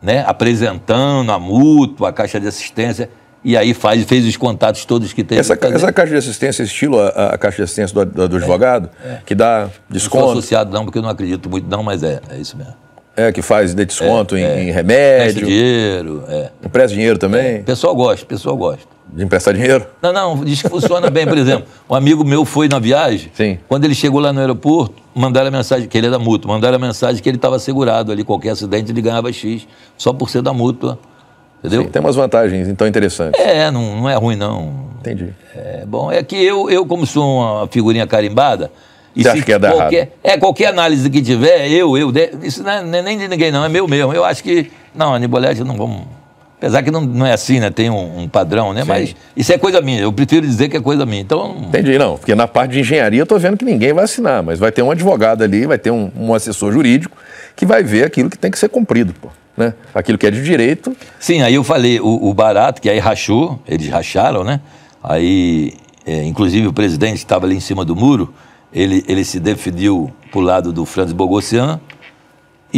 Speaker 2: né, apresentando a mútua, a Caixa de Assistência,
Speaker 1: e aí faz, fez os contatos todos que tem. Essa, essa caixa de assistência, estilo a, a caixa de assistência do, do, do é, advogado, é, que dá desconto. Não sou
Speaker 2: associado, não, porque eu não acredito muito, não, mas é, é isso mesmo. É, que faz de desconto é, em, é. em, remédio. Empresta dinheiro, é. Presta dinheiro também. É. Pessoal gosta, pessoal gosta. De emprestar dinheiro? Não, não, diz que funciona bem, por exemplo. Um amigo meu foi na viagem, Sim. quando ele chegou lá no aeroporto, mandaram a mensagem, que ele é da mútua, mandaram a mensagem que ele estava segurado ali, qualquer acidente ele ganhava X, só por ser da mútua.
Speaker 1: Entendeu? Sim, tem umas vantagens, então,
Speaker 2: interessantes. É, não, não é ruim, não. Entendi. É bom, é que eu, eu como sou uma figurinha carimbada, e Você acha que é dar qualquer, errado? É, qualquer análise que tiver, eu, eu, isso não é nem de ninguém, não, é meu mesmo. Eu acho que, não, Nibolete não vamos Apesar que não, não é assim, né? Tem um,
Speaker 1: um padrão, né? Sim. Mas isso é coisa minha. Eu prefiro dizer que é coisa minha. Então. Entendi, não. Porque na parte de engenharia eu estou vendo que ninguém vai assinar, mas vai ter um advogado ali, vai ter um, um assessor jurídico que vai ver aquilo que tem que ser cumprido, pô. Né? Aquilo que é de direito. Sim, aí eu falei, o, o barato, que aí
Speaker 2: rachou, eles racharam, né? Aí, é, inclusive, o presidente estava ali em cima do muro, ele, ele se definiu para o lado do Franz Bogossian,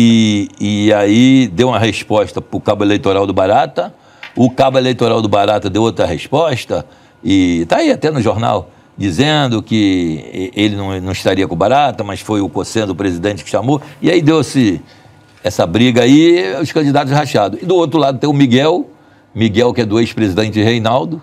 Speaker 2: e, e aí deu uma resposta para o cabo eleitoral do Barata, o cabo eleitoral do Barata deu outra resposta, e está aí até no jornal, dizendo que ele não, não estaria com o Barata, mas foi o Cossendo, do presidente, que chamou, e aí deu-se essa briga aí, os candidatos rachados. E do outro lado tem o Miguel, Miguel que é do ex-presidente Reinaldo,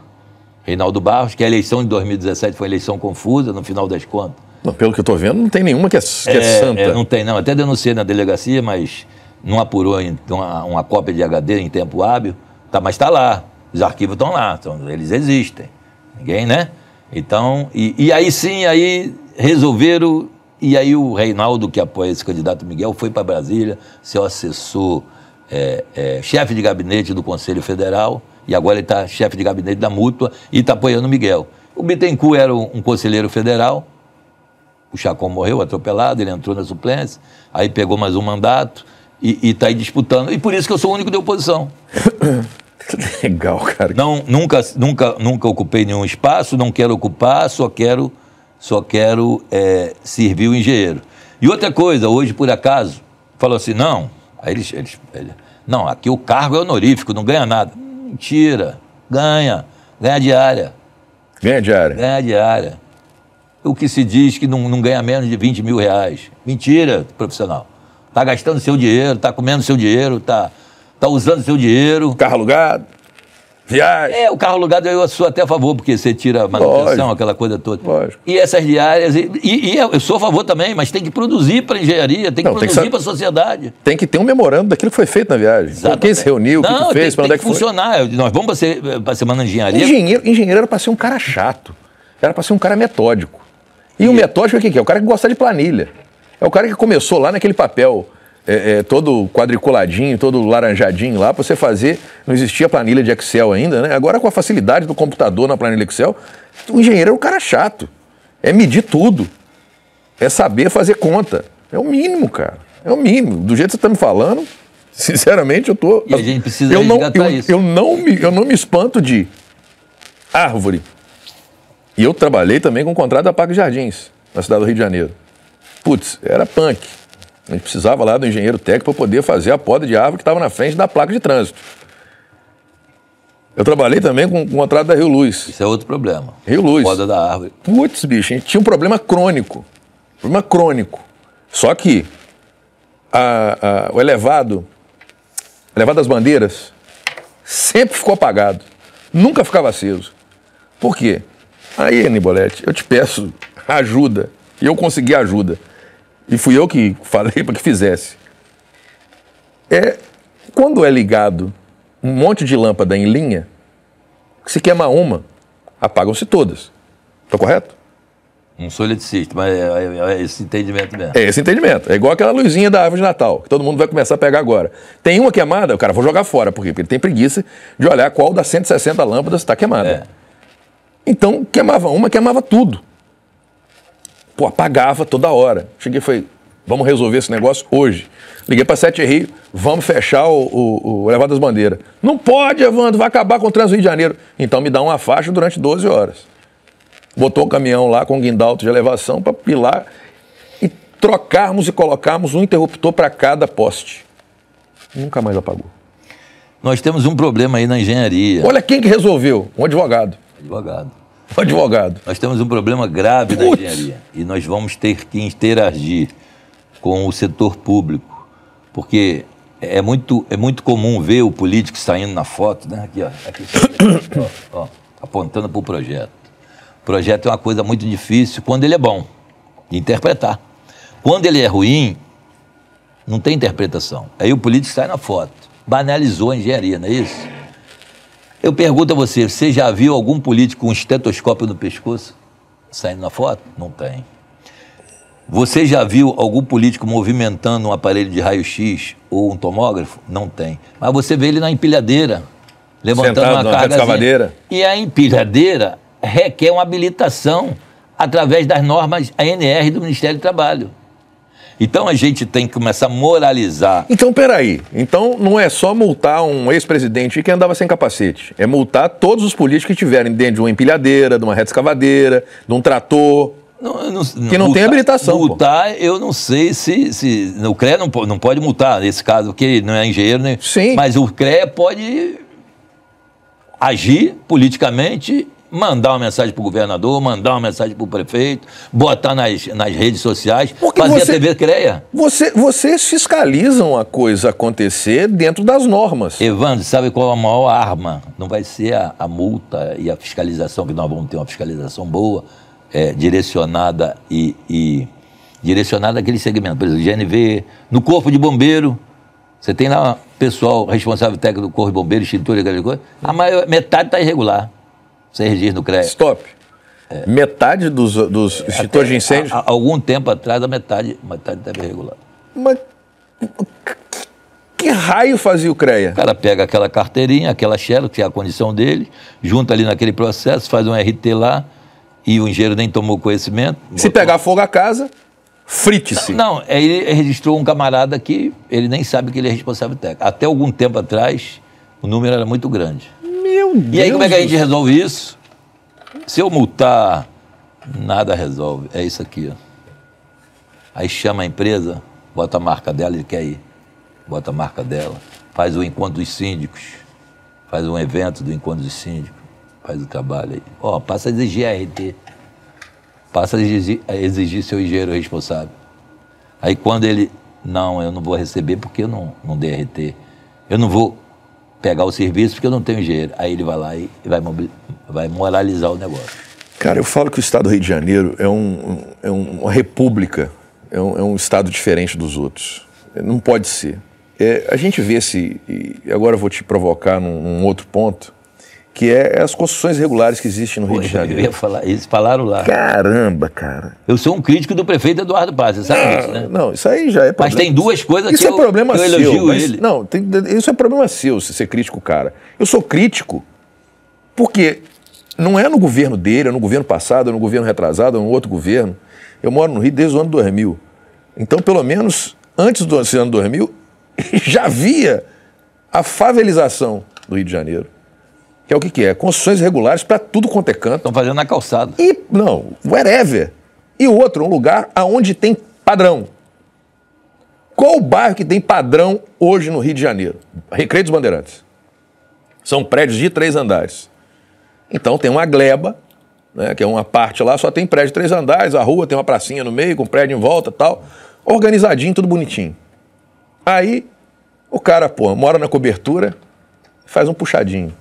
Speaker 2: Reinaldo Barros, que a eleição de 2017 foi uma eleição confusa, no final das contas pelo que eu estou vendo, não tem nenhuma que é,
Speaker 1: que é, é, é santa. É, não
Speaker 2: tem, não. Até denunciei na delegacia, mas não apurou uma, uma cópia de HD em tempo hábil. Tá, mas está lá. Os arquivos estão lá. Então, eles existem. Ninguém, né? Então, e, e aí sim, aí resolveram e aí o Reinaldo, que apoia esse candidato Miguel, foi para Brasília, seu assessor, é, é, chefe de gabinete do Conselho Federal, e agora ele está chefe de gabinete da Mútua e está apoiando o Miguel. O Bittencourt era um, um conselheiro federal, o Chacon morreu atropelado, ele entrou na suplência, aí pegou mais um mandato e está aí disputando. E por isso que eu sou o único de oposição. Legal, cara. Não, nunca, nunca, nunca ocupei nenhum espaço, não quero ocupar, só quero, só quero é, servir o engenheiro. E outra coisa, hoje, por acaso, falou assim: não, aí eles, eles, eles não, aqui o cargo é honorífico, não ganha nada. Mentira, ganha, ganha diária. Ganha diária. Ganha diária o que se diz que não, não ganha menos de 20 mil reais. Mentira, profissional. Está gastando seu dinheiro, está comendo seu dinheiro, está tá usando seu dinheiro. Carro alugado, viagem. É, o carro alugado eu sou até a favor, porque você tira a manutenção, Lógico. aquela coisa toda. Lógico. E essas diárias. E, e, eu sou a favor também, mas tem que produzir para a engenharia, tem que não, produzir para a
Speaker 1: sociedade. Tem que ter um memorando daquilo que foi feito na viagem. Exatamente. Quem se reuniu, o que, que, fez, para onde é que
Speaker 2: funcionar. Nós vamos
Speaker 1: para a Semana de Engenharia. Engenheiro, engenheiro era para ser um cara chato. Era para ser um cara metódico. E, e o metódico é o que é? O cara que gosta de planilha. É o cara que começou lá naquele papel é, é, todo quadriculadinho, todo laranjadinho lá, para você fazer. Não existia planilha de Excel ainda, né? Agora, com a facilidade do computador na planilha Excel, o engenheiro é um cara chato. É medir tudo. É saber fazer conta. É o mínimo, cara. É o mínimo. Do jeito que você está me falando, sinceramente, eu tô. E a gente precisa eu não, eu, isso. Eu não, me, eu não me espanto de árvore e eu trabalhei também com o contrato da Paco Jardins, na cidade do Rio de Janeiro. Putz, era punk. A gente precisava lá do engenheiro técnico para poder fazer a poda de árvore que estava na frente da placa de trânsito. Eu trabalhei também com, o contrato da Rio Luz. Isso é outro problema. Rio Luz. Poda da árvore. Putz, bicho, a gente tinha um problema crônico. Problema crônico. Só que a, a, o elevado, elevado das bandeiras, sempre ficou apagado. Nunca ficava aceso. Por quê? Aí, Anibolete, eu te peço ajuda. E eu consegui ajuda. E fui eu que falei para que fizesse. É quando é ligado um monte de lâmpada em linha, se queima uma, apagam-se todas. Estou tá correto? Não sou eletricista, mas é, é, é, esse entendimento mesmo. É esse entendimento. É igual aquela luzinha da árvore de Natal, que todo mundo vai começar a pegar agora. Tem uma queimada, o cara vou jogar fora, por quê? Porque ele tem preguiça de olhar qual das 160 lâmpadas está queimada. É. Então, queimava uma, queimava tudo. Pô, apagava toda hora. Cheguei e falei, vamos resolver esse negócio hoje. Liguei para Sete Rio, vamos fechar o, o, o Elevado das Bandeiras. Não pode, Evandro, vai acabar com o Trânsito Rio de Janeiro. Então me dá uma faixa durante 12 horas. Botou um caminhão lá com o guindalto de elevação para pilar e trocarmos e colocarmos um interruptor para cada poste. Nunca mais apagou.
Speaker 2: Nós temos um problema aí na engenharia. Olha
Speaker 1: quem que resolveu, um advogado advogado.
Speaker 2: advogado. Nós temos um problema grave Putz. na engenharia e nós vamos ter que interagir com o setor público, porque é muito, é muito comum ver o político saindo na foto, né? Aqui, ó, aqui, ó, ó apontando para o projeto. O projeto é uma coisa muito difícil quando ele é bom, de interpretar. Quando ele é ruim, não tem interpretação. Aí o político sai na foto. Banalizou a engenharia, não é isso? Eu pergunto a você, você já viu algum político com um estetoscópio no pescoço saindo na foto? Não tem. Você já viu algum político movimentando um aparelho de raio-x ou um tomógrafo? Não tem. Mas você vê ele na empilhadeira, levantando Sentado uma carga. E a empilhadeira requer uma habilitação através das normas
Speaker 1: ANR do Ministério do Trabalho. Então a gente tem que começar a moralizar. Então, peraí. Então não é só multar um ex-presidente que andava sem capacete. É multar todos os políticos que estiverem dentro de uma empilhadeira, de uma reta escavadeira, de um trator. Não, não,
Speaker 2: que não multar, tem habilitação. Multar, pô. eu não sei se, se. O CREA não, não pode multar nesse caso, porque ele não é engenheiro, né? Sim. Mas o CREA pode agir politicamente mandar uma mensagem para o governador, mandar uma mensagem para o prefeito, botar nas, nas redes sociais, Porque fazer você, a TV Creia.
Speaker 1: Você, vocês fiscalizam a coisa acontecer dentro das normas. Evandro, sabe qual é a maior arma? Não vai ser a,
Speaker 2: a multa e a fiscalização, que nós vamos ter uma fiscalização boa, é, direcionada e, e direcionada àquele segmento. Por exemplo, GNV, no corpo de bombeiro, você tem lá pessoal responsável técnico do corpo de bombeiro, extintor, aquela coisa, a maior, metade está irregular sem registro no CREA. Stop. É. Metade dos, dos é, extintores de incêndio? algum tempo atrás, a metade, metade estava irregular. Mas que raio fazia o CREA? O cara pega aquela carteirinha, aquela xerox, que é a condição dele, junta ali naquele processo, faz um RT lá, e o engenheiro nem tomou conhecimento. Se botou... pegar fogo a casa, frite-se. Não, não, ele registrou um camarada que ele nem sabe que ele é responsável técnico. Até algum tempo atrás, o número era muito grande.
Speaker 1: Meu e Deus aí, como é que a gente
Speaker 2: resolve isso? Se eu multar, nada resolve. É isso aqui, ó. Aí chama a empresa, bota a marca dela, ele quer ir. Bota a marca dela. Faz o encontro dos síndicos. Faz um evento do encontro dos síndicos. Faz o trabalho aí. Ó, passa a exigir a RT. Passa a exigir, a exigir seu engenheiro responsável. Aí quando ele. Não, eu não vou receber porque eu não, não dei RT. Eu não vou pegar o serviço porque eu não tenho dinheiro. Aí ele vai lá e vai, vai moralizar o negócio.
Speaker 1: Cara, eu falo que o estado do Rio de Janeiro é, um, é uma república, é um, é um estado diferente dos outros. Não pode ser. É, a gente vê se. agora eu vou te provocar num, num outro ponto que é, é as construções regulares que existem no Rio de Janeiro. Eu ia falar falaram lá. Caramba, cara. Eu
Speaker 2: sou um crítico do prefeito Eduardo Paz, você sabe não, disso, né? Não, isso aí já é problema. Mas tem duas coisas isso que, é eu, problema que eu elogio seu, mas, ele.
Speaker 1: Não, tem, isso é problema seu, se ser crítico, cara. Eu sou crítico porque não é no governo dele, é no governo passado, é no governo retrasado, é no outro governo. Eu moro no Rio desde o ano 2000. Então, pelo menos antes do ano 2000, já havia a favelização do Rio de Janeiro que é o que, que é? Construções regulares para tudo quanto é canto. Estão fazendo na calçada. E, não, wherever. E outro, um lugar aonde tem padrão. Qual o bairro que tem padrão hoje no Rio de Janeiro? Recreio dos Bandeirantes. São prédios de três andares. Então tem uma gleba, né, que é uma parte lá, só tem prédio de três andares, a rua tem uma pracinha no meio, com prédio em volta tal. Organizadinho, tudo bonitinho. Aí o cara, pô, mora na cobertura, faz um puxadinho.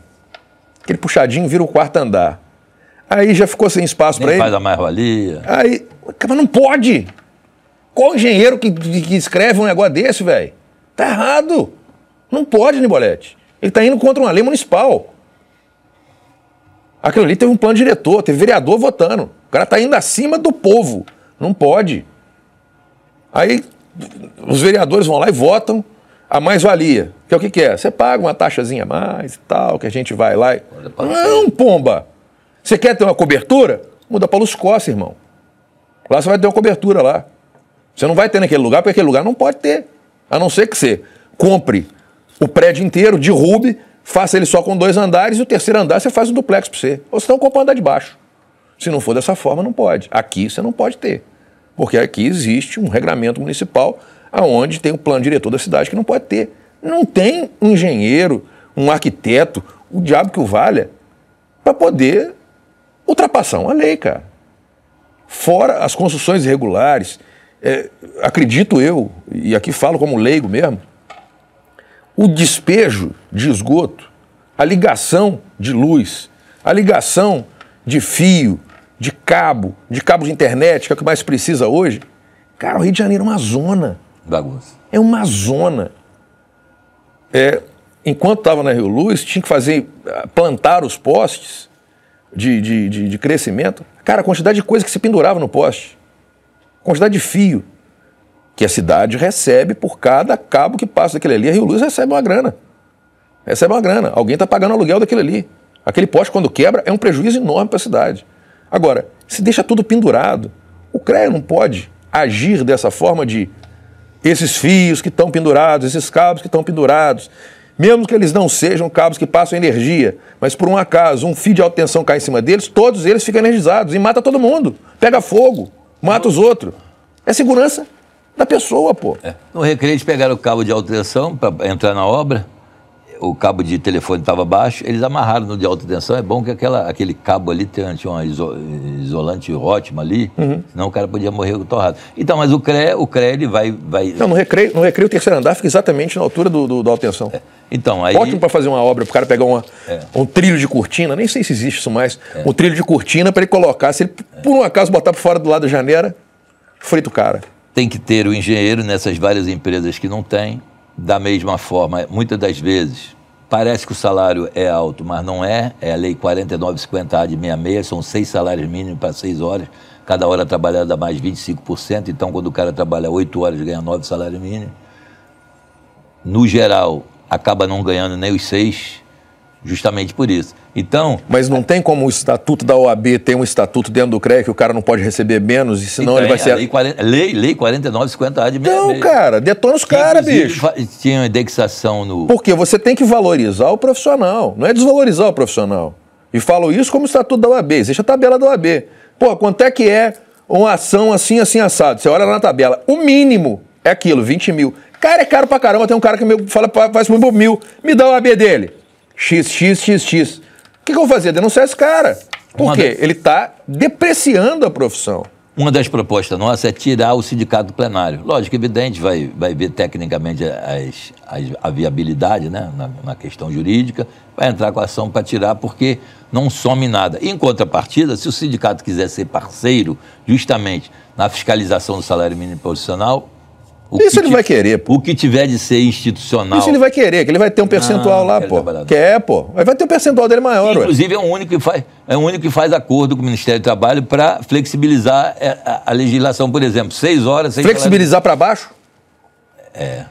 Speaker 1: Aquele puxadinho vira o quarto andar. Aí já ficou sem espaço para ele. faz
Speaker 2: a mais-valia.
Speaker 1: Aí, mas não pode. Qual engenheiro que, que escreve um negócio desse, velho? Tá errado. Não pode, Nibolete. Ele tá indo contra uma lei municipal. Aquilo ali teve um plano diretor, teve vereador votando. O cara tá indo acima do povo. Não pode. Aí os vereadores vão lá e votam a mais-valia. Que é o que, que, é? Você paga uma taxazinha a mais e tal, que a gente vai lá e. Não, pomba! Você quer ter uma cobertura? Muda para Luz Costa, irmão. Lá você vai ter uma cobertura lá. Você não vai ter naquele lugar, porque aquele lugar não pode ter. A não ser que você compre o prédio inteiro, derrube, faça ele só com dois andares e o terceiro andar você faz um duplex para você. Ou você compra um andar de baixo. Se não for dessa forma, não pode. Aqui você não pode ter. Porque aqui existe um regramento municipal aonde tem o plano diretor da cidade que não pode ter. Não tem um engenheiro, um arquiteto, o diabo que o valha, para poder ultrapassar uma lei, cara. Fora as construções irregulares, é, acredito eu, e aqui falo como leigo mesmo, o despejo de esgoto, a ligação de luz, a ligação de fio, de cabo, de cabo de internet, que é o que mais precisa hoje. Cara, o Rio de Janeiro é uma zona. Bagunça. É uma zona. É, enquanto estava na Rio Luz, tinha que fazer, ah, plantar os postes de, de, de, de crescimento. Cara, a quantidade de coisa que se pendurava no poste, a quantidade de fio que a cidade recebe por cada cabo que passa daquele ali. A Rio Luz recebe uma grana. Recebe uma grana. Alguém está pagando aluguel daquele ali. Aquele poste, quando quebra, é um prejuízo enorme para a cidade. Agora, se deixa tudo pendurado, o CREA não pode agir dessa forma de esses fios que estão pendurados, esses cabos que estão pendurados, mesmo que eles não sejam cabos que passam energia, mas por um acaso um fio de alta tensão cai em cima deles, todos eles ficam energizados e mata todo mundo, pega fogo, mata os outros. É segurança da pessoa, pô. É.
Speaker 2: No Recreio pegaram o cabo de alta tensão para entrar na obra o cabo de telefone estava baixo, eles amarraram no de alta tensão. É bom que aquela, aquele cabo ali tinha, tinha um iso, isolante ótimo ali, uhum. senão o cara podia morrer torrado. Então, mas o CRE, o CRE ele vai, vai. Não, no
Speaker 1: recreio, no recreio o terceiro andar fica exatamente na altura do, do, do alta tensão. É. Então, aí... Ótimo para fazer uma obra, para o cara pegar uma, é. um trilho de cortina, nem sei se existe isso mais, é. um trilho de cortina para ele colocar. Se ele, por um acaso, botar para fora do lado da janela, frita o cara.
Speaker 2: Tem que ter o engenheiro nessas várias empresas que não tem da mesma forma, muitas das vezes, parece que o salário é alto, mas não é. É a Lei 4950A de 66, são seis salários mínimos para seis horas. Cada hora trabalhada mais 25%, então quando o cara trabalha oito horas, ganha nove salários mínimos. No geral, acaba não ganhando nem os seis Justamente por isso. Então.
Speaker 1: Mas não tem como o estatuto da OAB ter um estatuto dentro do CREA que o cara não pode receber menos, e senão então, ele vai é, ser. Lei,
Speaker 2: 40, lei, lei 49, 50 A de Não, meia, cara,
Speaker 1: detona os caras, bicho. Tinha uma indexação no. Porque você tem que valorizar o profissional, não é desvalorizar o profissional. E falo isso como estatuto da OAB, existe a tabela da OAB. Pô, quanto é que é uma ação assim, assim, assado? Você olha lá na tabela, o mínimo é aquilo, 20 mil. Cara, é caro pra caramba, tem um cara que me fala, faz mil, me dá o AB dele. XXXX. O que, que eu vou fazer? Denunciar esse cara. Por Uma quê? Ele está depreciando a profissão.
Speaker 2: Uma das propostas nossas é tirar o sindicato do plenário. Lógico, evidente, vai, vai ver tecnicamente as, as, a viabilidade né, na, na, questão jurídica, vai entrar com a ação para tirar, porque não some nada. Em contrapartida, se o sindicato quiser ser parceiro justamente na fiscalização do salário mínimo profissional, isso que ele vai querer, pô. O que tiver de ser institucional. Isso ele
Speaker 1: vai querer, que ele vai ter um ah, percentual não, lá, pô. Quer, pô. Mas vai ter um percentual dele maior, que, Inclusive, é
Speaker 2: o único que faz, é o único que faz acordo com o Ministério do Trabalho para flexibilizar é, a, legislação, por exemplo, seis horas, seis Flexibilizar para baixo? É.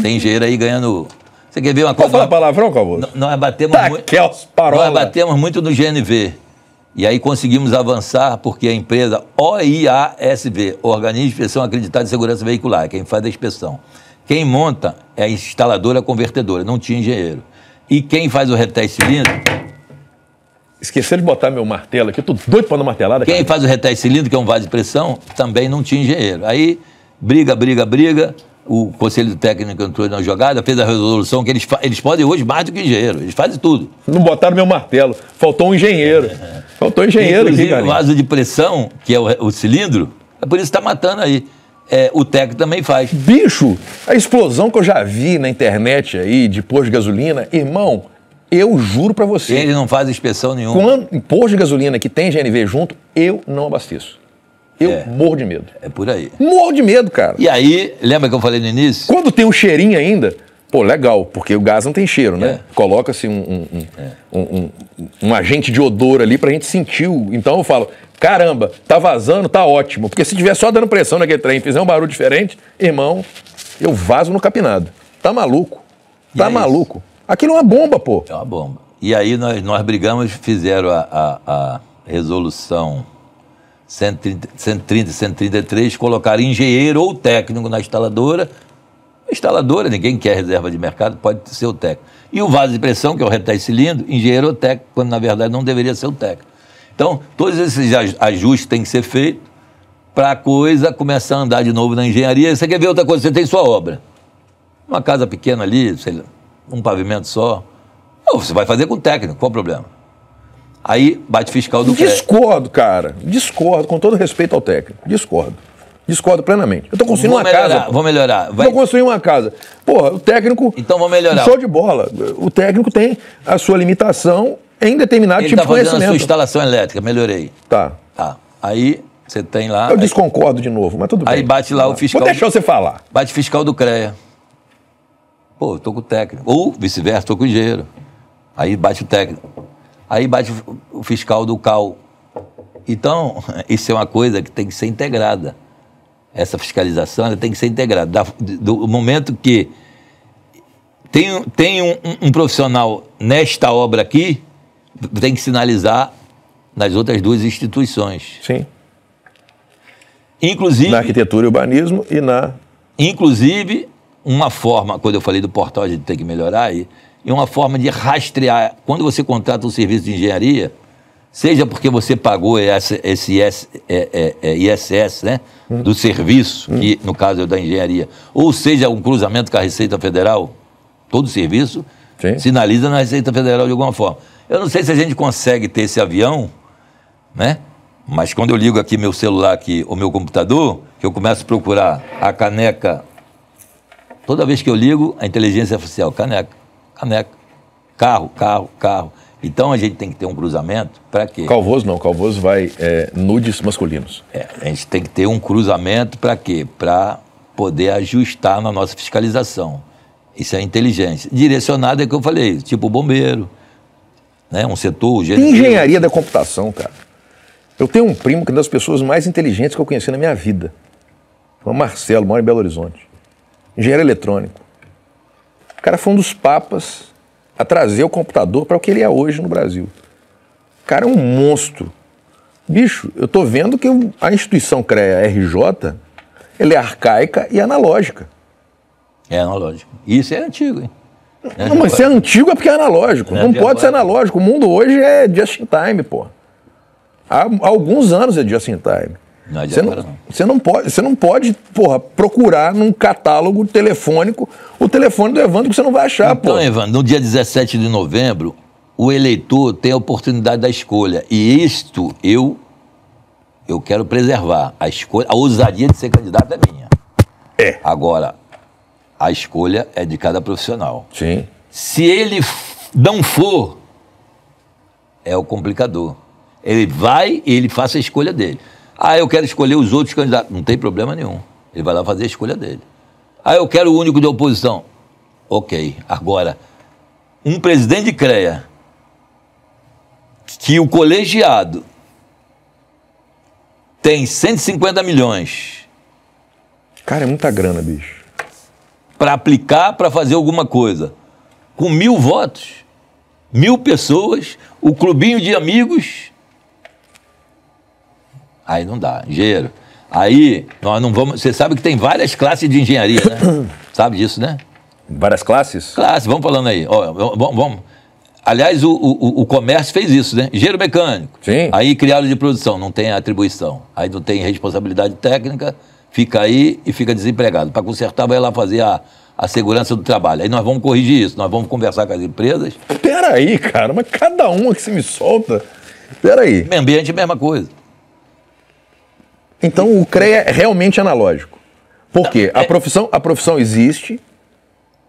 Speaker 2: Tem engenheiro aí ganhando. Você quer ver uma coisa? Pode falar palavrão, Calvô? Nós batemos tá, muito. Nós batemos muito no GNV. E aí conseguimos avançar porque a empresa OIASV, Organismo de Inspeção Acreditada de Segurança Veicular, é quem faz a inspeção. Quem monta é a instaladora convertedora, não tinha engenheiro. E quem faz o retés cilindro. Esqueceram de botar meu martelo aqui, eu tô doido para dar martelada. Quem cara. faz o retés cilindro, que é um vaso de pressão, também não tinha engenheiro. Aí, briga, briga, briga o conselho técnico entrou na jogada, fez a resolução que eles, eles podem hoje mais do que engenheiro, eles fazem tudo. Não botaram meu martelo, faltou um engenheiro. Faltou um engenheiro Inclusive, aqui, O vaso de pressão, que é o, o cilindro, é por isso que está matando aí. É, o técnico também faz. Bicho,
Speaker 1: a explosão que eu já vi na internet aí de posto de gasolina, irmão, eu juro para você. Ele não faz inspeção nenhuma. Quando posto de gasolina que tem GNV junto, eu não abasteço. Eu é. morro de medo. É por aí. Morro de medo, cara. E aí, lembra que eu falei no início? Quando tem um cheirinho ainda, pô, legal, porque o gás não tem cheiro, né? É. Coloca-se um um, um, é. um, um, agente de odor ali pra gente sentir. O... Então eu falo, caramba, tá vazando, tá ótimo. Porque se tiver só dando pressão naquele trem e fizer um barulho diferente, irmão, eu vazo no capinado. Tá maluco. tá é maluco. Isso. Aquilo é uma bomba, pô. É uma
Speaker 2: bomba. E aí nós, nós brigamos, fizeram a, a, a resolução 130, 130 133, colocar engenheiro ou técnico na instaladora. instaladora, ninguém quer reserva de mercado, pode ser o técnico. E o vaso de pressão, que é o de cilindro, engenheiro ou técnico, quando na verdade não deveria ser o técnico. Então, todos esses ajustes têm que ser feitos para a coisa começar a andar de novo na engenharia. Você quer ver outra coisa? Você tem sua obra. Uma casa pequena ali, sei lá, um pavimento só. você vai
Speaker 1: fazer com técnico, qual o problema? Aí bate fiscal do crédito. Discordo, cara. Discordo, com todo respeito ao técnico. Discordo. Discordo plenamente. Eu estou construindo vou uma melhorar, casa. Vou melhorar. Vai... Estou construindo uma casa. Porra, o técnico. Então vou melhorar. Show de bola. O técnico tem a sua limitação em determinado Ele tipo tá de conhecimento. A sua
Speaker 2: instalação elétrica, melhorei. Tá. Tá. Aí você tem lá. Eu aí... desconcordo
Speaker 1: de novo, mas tudo bem. Aí
Speaker 2: bate lá o fiscal. Vou deixar você falar. Bate fiscal do CREA. Pô, eu tô com o técnico. Ou vice-versa, tô com o engenheiro. Aí bate o técnico. Aí bate o fiscal do CAL. Então, isso é uma coisa que tem que ser integrada. Essa fiscalização tem que ser integrada. do momento que tem, tem um, um, um profissional nesta obra aqui, tem que sinalizar nas outras duas instituições. Sim. Inclusive. Na arquitetura e urbanismo e na. Inclusive, uma forma, quando eu falei do portal, a gente tem que melhorar aí. E e uma forma de rastrear. Quando você contrata um serviço de engenharia, seja porque você pagou esse, esse IS, é, é, é ISS né, hum. do serviço, hum. que no caso é da engenharia, ou seja um cruzamento com a Receita Federal, todo serviço Sim. sinaliza na Receita Federal de alguma forma. Eu não sei se a gente consegue ter esse avião, né? Mas quando eu ligo aqui meu celular aqui, ou meu computador, que eu começo a procurar a caneca. Toda vez que eu ligo, a inteligência artificial, caneca caneca. Carro, carro, carro. Então a gente tem que ter um cruzamento para quê? Calvoso não, Calvoso vai é, nudes masculinos. É, a gente tem que ter um cruzamento para quê? Para poder ajustar na nossa fiscalização. Isso é inteligência. Direcionada é que eu falei, tipo bombeiro,
Speaker 1: né? um setor... Tem engenharia da computação, cara. Eu tenho um primo que é uma das pessoas mais inteligentes que eu conheci na minha vida. Foi o Marcelo, mora em Belo Horizonte. Engenheiro eletrônico. O cara foi um dos papas a trazer o computador para o que ele é hoje no Brasil. O cara é um monstro. Bicho, eu estou vendo que a instituição CREA RJ ele é arcaica e analógica.
Speaker 2: É analógico. Isso é antigo, hein?
Speaker 1: Não, mas se é antigo é porque é analógico. É não, não é pode agora. ser analógico. O mundo hoje é just in time, pô. Há alguns anos é just in time. Não você, não, você não pode, você não pode porra, procurar num catálogo telefônico o telefone do Evandro que você não vai achar. Então,
Speaker 2: porra. Evandro, no dia 17 de novembro, o eleitor tem a oportunidade da escolha. E isto eu eu quero preservar. A escolha, a ousadia de ser candidato é minha. É. Agora, a escolha é de cada profissional. Sim. Se ele não for, é o complicador. Ele vai e ele faz a escolha dele. Ah, eu quero escolher os outros candidatos. Não tem problema nenhum. Ele vai lá fazer a escolha dele. Ah, eu quero o único de oposição. Ok. Agora, um presidente de CREA que o colegiado tem 150 milhões.
Speaker 1: Cara, é muita grana, bicho.
Speaker 2: Para aplicar, para fazer alguma coisa. Com mil votos, mil pessoas, o clubinho de amigos Aí não dá, engenheiro. Aí nós não vamos. Você sabe que tem várias classes de engenharia, né? sabe disso, né? Várias classes? Classes, vamos falando aí. Ó, vamos, vamos. Aliás, o, o, o, comércio fez isso, né? Engenheiro mecânico. Sim. Aí criaram de produção, não tem atribuição. Aí não tem responsabilidade técnica, fica aí e fica desempregado. Para consertar, vai lá fazer a, a segurança do trabalho. Aí nós vamos corrigir isso, nós vamos conversar com as empresas. Peraí,
Speaker 1: cara, mas cada uma que se me solta. Peraí. Meio ambiente, mesma coisa. Então o CREA é realmente analógico. Por quê? A profissão, a profissão existe,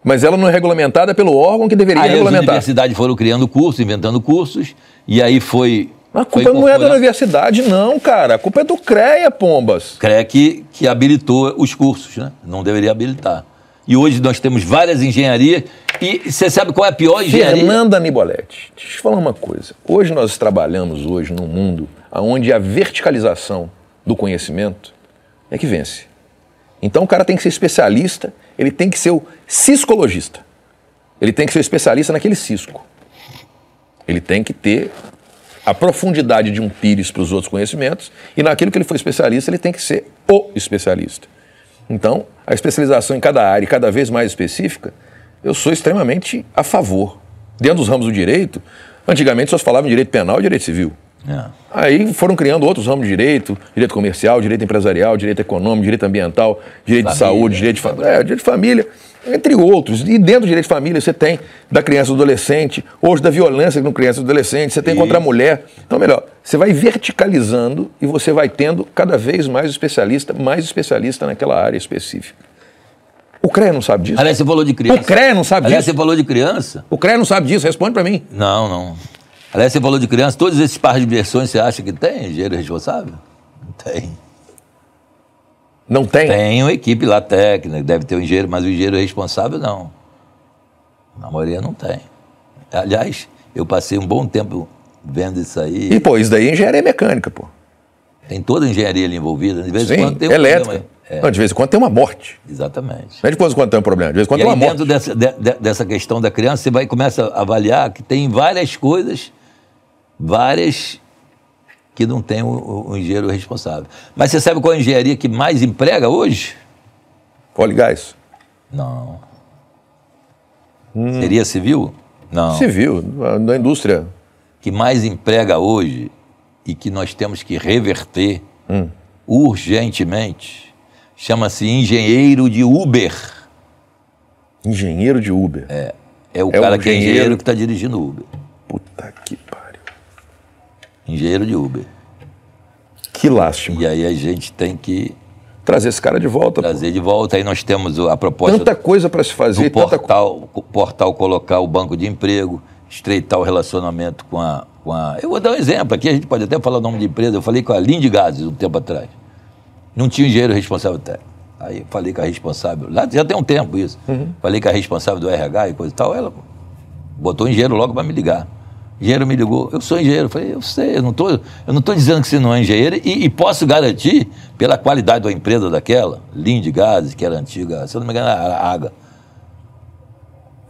Speaker 1: mas ela não é regulamentada pelo órgão que deveria aí regulamentar. As universidades foram criando cursos, inventando cursos, e aí foi. Mas a culpa não é da universidade, não, cara. A culpa é do CREA,
Speaker 2: Pombas. CREA que, que habilitou os cursos, né? Não deveria habilitar. E hoje nós temos várias engenharias. E você sabe qual é a pior engenharia? Fernanda
Speaker 1: Niboletti, deixa eu te falar uma coisa. Hoje nós trabalhamos hoje num mundo onde a verticalização do conhecimento é que vence. Então o cara tem que ser especialista, ele tem que ser o ciscologista. Ele tem que ser especialista naquele cisco. Ele tem que ter a profundidade de um pires para os outros conhecimentos e naquilo que ele foi especialista, ele tem que ser o especialista. Então, a especialização em cada área, cada vez mais específica, eu sou extremamente a favor. Dentro dos ramos do direito, antigamente só se falava em direito penal e direito civil. É. Aí foram criando outros ramos de direito, direito comercial, direito empresarial, direito econômico, direito ambiental, direito família, de saúde, direito de, fa é, direito de família, entre outros. E dentro do direito de família você tem da criança e do adolescente, hoje da violência com criança e adolescente, você tem contra a mulher. Então, melhor, você vai verticalizando e você vai tendo cada vez mais especialista, mais especialista naquela área específica. O CREA não sabe disso. Aliás, você falou de criança. O CREA não sabe Aliás, disso. Aliás, você falou de criança. O CREA não sabe disso, responde para mim.
Speaker 2: Não, não. Aliás, você falou de criança, todos esses par de versões você acha que tem engenheiro responsável? Não tem. Não tem? Tem uma equipe lá técnica, deve ter um engenheiro, mas o engenheiro responsável não. Na maioria não tem. Aliás, eu passei um bom tempo vendo isso aí. E, pô, isso daí é engenharia mecânica, pô. Tem
Speaker 1: toda a engenharia ali envolvida. De vez Sim, em quando tem um elétrica. Problema. É. Não, de vez em quando tem uma morte. Exatamente. Não é de vez em quando tem um problema, de vez em quando e tem uma dentro
Speaker 2: morte. Dentro dessa, de, dessa questão da criança, você vai começa a avaliar que tem várias coisas várias que não tem um, engenheiro responsável. Mas você sabe qual é a engenharia que mais emprega hoje? Óleo e gás? Não. Hum. Seria civil? Não. Civil, na indústria. Que mais emprega hoje e que nós temos que reverter hum. urgentemente chama-se engenheiro de Uber. Engenheiro de Uber? É. É o é cara um que é engenheiro que está dirigindo o Uber. Puta que engenheiro de Uber. Que lástima. E aí a gente tem que trazer esse cara de volta. Trazer pô. de volta. Aí nós temos a proposta. Tanta coisa para se fazer. Do portal, portal colocar o banco de emprego, estreitar o relacionamento com a, com a. Eu vou dar um exemplo aqui, a gente pode até falar o nome de empresa. Eu falei com a Linde Gases um tempo atrás. Não tinha engenheiro responsável até. Aí falei com a responsável, lá já tem um tempo isso. Uhum. Falei com a responsável do RH e coisa e tal. Ela botou o engenheiro logo para me ligar engenheiro me ligou, eu sou engenheiro. Eu falei, eu sei, eu não eu não estou dizendo que você não é engenheiro e, e, posso garantir, pela qualidade da empresa daquela, Linde Gases, que era antiga, se eu não me engano, era AGA.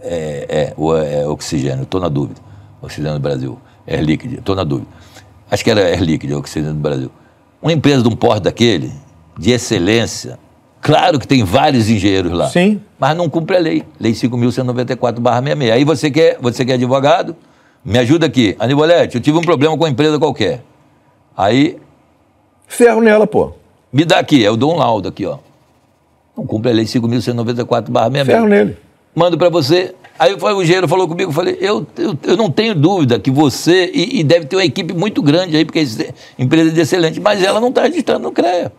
Speaker 2: É, é, ou é oxigênio, estou na dúvida. Oxigênio do Brasil, Air Liquide, estou na dúvida. Acho que era Air Liquide, oxigênio do Brasil. Uma empresa de um porte daquele, de excelência, Claro que tem vários engenheiros lá. Sim. Mas não cumpre a lei. Lei 5.194-66. Aí você quer, você quer advogado, me ajuda aqui. Anibolete, eu tive um problema com uma empresa qualquer. Aí. Ferro nela, pô. Me dá aqui, eu dou um laudo aqui, ó. Não cumpre a lei 5.194 barra Ferro nele. Mando para você. Aí o engenheiro falou comigo, falei, eu, eu, eu não tenho dúvida que você, e, e, deve ter uma equipe muito grande aí, porque é empresa de excelente, mas ela não está
Speaker 1: registrando no CREA.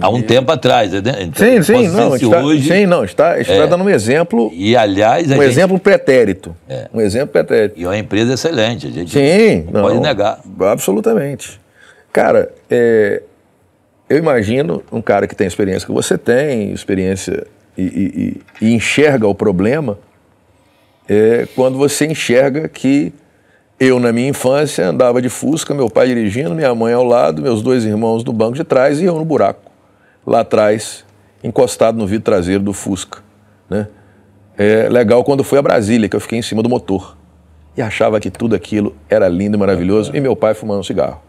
Speaker 1: Há um tempo atrás, né? Então, sim, sim, não, está, hoje... sim, não, está, está é. dando um exemplo. E aliás, um gente... exemplo pretérito. É. Um exemplo pretérito. E é uma empresa excelente, a gente sim, não, não pode negar. Absolutamente. Cara, é, eu imagino um cara que tem experiência que você tem, experiência e, e, e enxerga o problema, é quando você enxerga que eu, na minha infância, andava de fusca, meu pai dirigindo, minha mãe ao lado, meus dois irmãos no banco de trás e eu no buraco lá atrás, encostado no vidro traseiro do Fusca. Né? É legal quando foi a Brasília, que eu fiquei em cima do motor. E achava que tudo aquilo era lindo e maravilhoso, e meu pai fumando um cigarro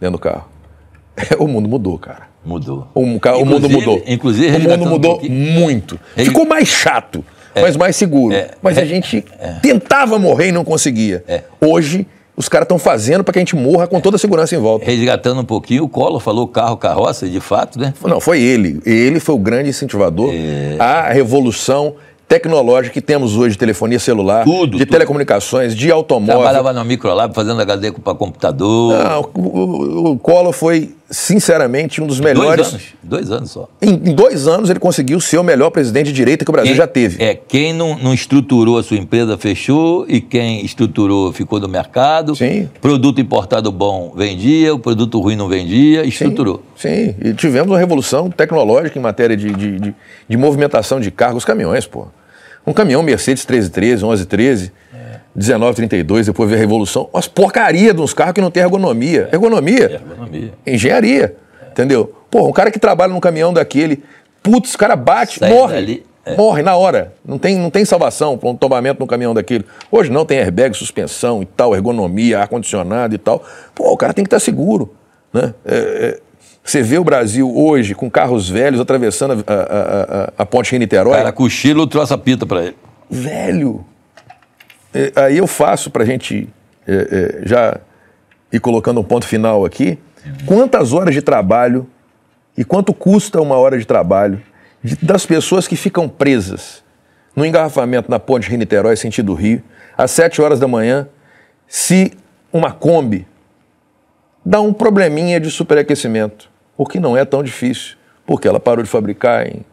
Speaker 1: dentro do carro. o mundo mudou, cara. Mudou. O, o mundo mudou. Inclusive, o mundo mudou muito. Ele... Ficou mais chato, é. mas mais seguro. É. mas a gente é. tentava morrer e não conseguia. Hoje os caras estão fazendo para que a gente morra com toda a segurança em volta.
Speaker 2: Resgatando um pouquinho, o Collor falou carro, carroça, de fato, né? Não,
Speaker 1: foi ele. Ele foi o grande incentivador é... à revolução tecnológica que temos hoje, de telefonia celular, tudo, de tudo. telecomunicações, de automóvel. Trabalhava
Speaker 2: no Microlab fazendo HD para computador. Não,
Speaker 1: o, o, o Collor foi sinceramente, um dos melhores.
Speaker 2: Dois anos, dois anos só.
Speaker 1: Em, em, dois anos ele conseguiu ser o melhor presidente de direita que o Brasil quem, já
Speaker 2: teve. É, quem não, não, estruturou a sua empresa fechou e quem estruturou ficou no mercado. Sim. Produto importado bom vendia, o produto ruim não vendia,
Speaker 1: estruturou. Sim, sim. e tivemos uma revolução tecnológica em matéria de, de, de, de movimentação de cargos, caminhões, pô. Um caminhão Mercedes 1313, 1113 1932, depois veio a Revolução, umas porcaria de uns carros que não tem ergonomia. É. Ergonomia? É, ergonomia. Engenharia. É. Entendeu? Pô, um cara que trabalha num caminhão daquele, putz, o cara bate, Sai morre. Dali, é. Morre na hora. Não tem, não tem salvação para um tombamento num caminhão daquele. Hoje não tem airbag, suspensão e tal, ergonomia, ar-condicionado e tal. Pô, o cara tem que estar tá seguro. Né? É, é, você vê o Brasil hoje com carros velhos atravessando a, a, a, a ponte Rio-Niterói. Cara, cochilo trouxe a pita para ele. Velho, é, aí eu faço para a gente é, é, já ir colocando um ponto final aqui. Quantas horas de trabalho e quanto custa uma hora de trabalho de, das pessoas que ficam presas no engarrafamento na ponte Rio-Niterói, sentido Rio, às sete horas da manhã, se uma Kombi dá um probleminha de superaquecimento, o que não é tão difícil, porque ela parou de fabricar em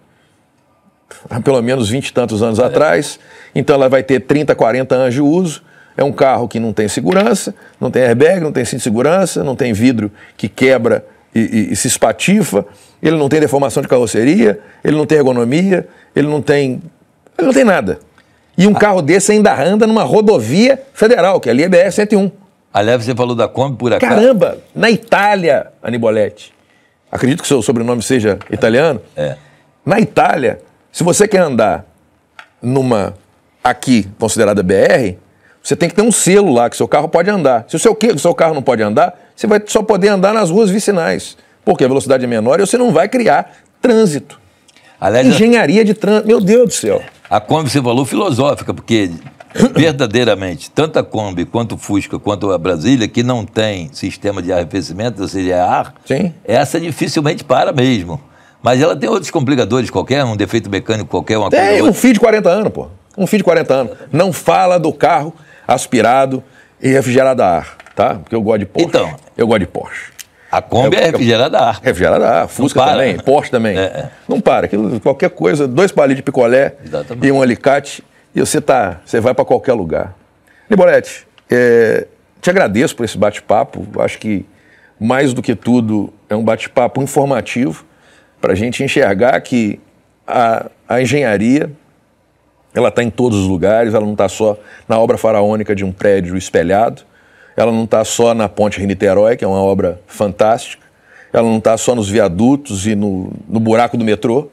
Speaker 1: há pelo menos 20 e tantos anos é. atrás, então ela vai ter 30, 40 anos de uso. É um carro que não tem segurança, não tem airbag, não tem cinto de segurança, não tem vidro que quebra e, e, e, se espatifa, ele não tem deformação de carroceria, ele não tem ergonomia, ele não tem. ele não tem nada. E um ah. carro desse ainda anda numa rodovia federal, que ali é BR-101. Aliás, você falou da Kombi por acaso. Caramba, na Itália, Aniboletti. Acredito que seu sobrenome seja italiano. É. Na Itália, se você quer andar numa aqui considerada BR, você tem que ter um selo lá que seu carro pode andar. Se o seu, seu carro não pode andar, você vai só poder andar nas ruas vicinais, porque a velocidade é menor e você não vai criar trânsito. Aliás, Engenharia de trânsito, meu Deus do céu.
Speaker 2: A Kombi você falou filosófica, porque verdadeiramente, tanto a Kombi quanto o Fusca, quanto a Brasília, que não tem sistema de arrefecimento, ou seja, é ar, Sim. essa dificilmente para mesmo. Mas ela tem outros complicadores qualquer, um defeito mecânico qualquer,
Speaker 1: uma tem, coisa. Tem um outro. filho de 40 anos, pô. Um filho de 40 anos. Não fala do carro aspirado e refrigerado a ar, tá? Porque eu gosto de Porsche. Então. Eu gosto de Porsche. A Kombi é, é refrigerada a ar. Refrigerada a ar, Fusca também, Porsche também. É, é. Não para, aquilo, qualquer coisa, dois palitos de picolé Exatamente. e um alicate e você tá, você vai para qualquer lugar. Liborete, é, te agradeço por esse bate-papo. Acho que mais do que tudo é um bate-papo informativo para a gente enxergar que a, a engenharia ela está em todos os lugares, ela não está só na obra faraônica de um prédio espelhado, ela não está só na Ponte rio que é uma obra fantástica, ela não está só nos viadutos e no, no buraco do metrô,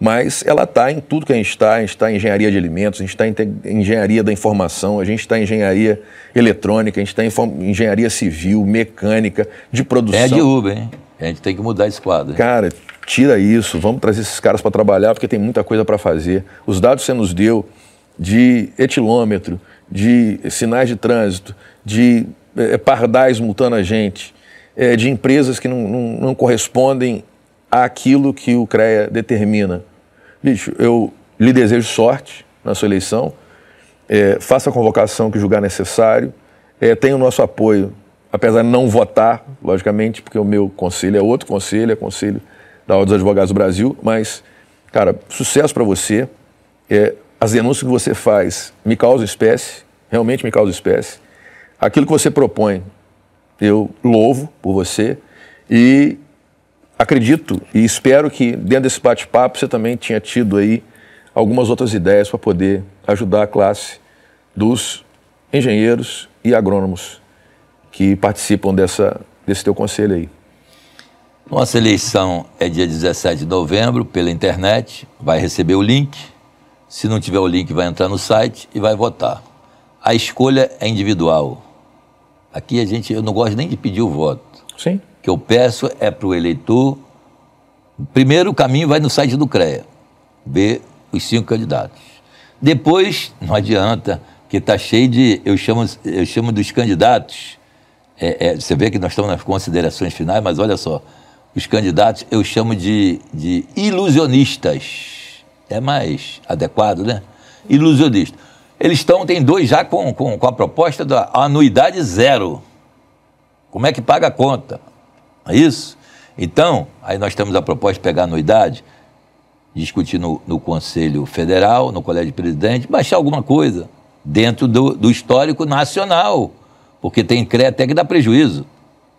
Speaker 1: mas ela está em tudo que a gente está. A gente está em engenharia de alimentos, a gente está em engenharia da informação, a gente está em engenharia eletrônica, a gente está em engenharia civil, mecânica, de produção. É de Uber, hein? A gente tem que mudar esse quadro. Cara, tira isso, vamos trazer esses caras para trabalhar, porque tem muita coisa para fazer. Os dados que você nos deu de etilômetro, de sinais de trânsito, de é, pardais multando a gente, é, de empresas que não, não, não correspondem àquilo que o CREA determina. Bicho, eu lhe desejo sorte na sua eleição, é, faça a convocação que julgar necessário, é, tem o nosso apoio apesar de não votar, logicamente, porque o meu conselho é outro conselho, é conselho da Ordem dos Advogados do Brasil, mas, cara, sucesso para você. É, as denúncias que você faz me causam espécie, realmente me causam espécie. Aquilo que você propõe, eu louvo por você e acredito e espero que dentro desse bate-papo você também tinha tido aí algumas outras ideias para poder ajudar a classe dos engenheiros e agrônomos que participam dessa, desse teu conselho aí.
Speaker 2: Nossa eleição é dia 17 de novembro, pela internet, vai receber o link. Se não tiver o link, vai entrar no site e vai votar. A escolha é individual. Aqui a gente, eu não gosto nem de pedir o voto. Sim. O que eu peço é para o eleitor. Primeiro o caminho vai no site do CREA, ver os cinco candidatos. Depois, não adianta, que está cheio de. Eu chamo, eu chamo dos candidatos é, é, você vê que nós estamos nas considerações finais, mas olha só, os candidatos eu chamo de, de ilusionistas. É mais adequado, né? Ilusionistas. Eles estão, tem dois já com, com, com a proposta da anuidade zero. Como é que paga a conta? É isso? Então, aí nós temos a proposta de pegar anuidade, discutir no, no Conselho Federal, no Colégio de Presidente, baixar alguma coisa dentro do, do histórico nacional porque tem crédito até que dá prejuízo.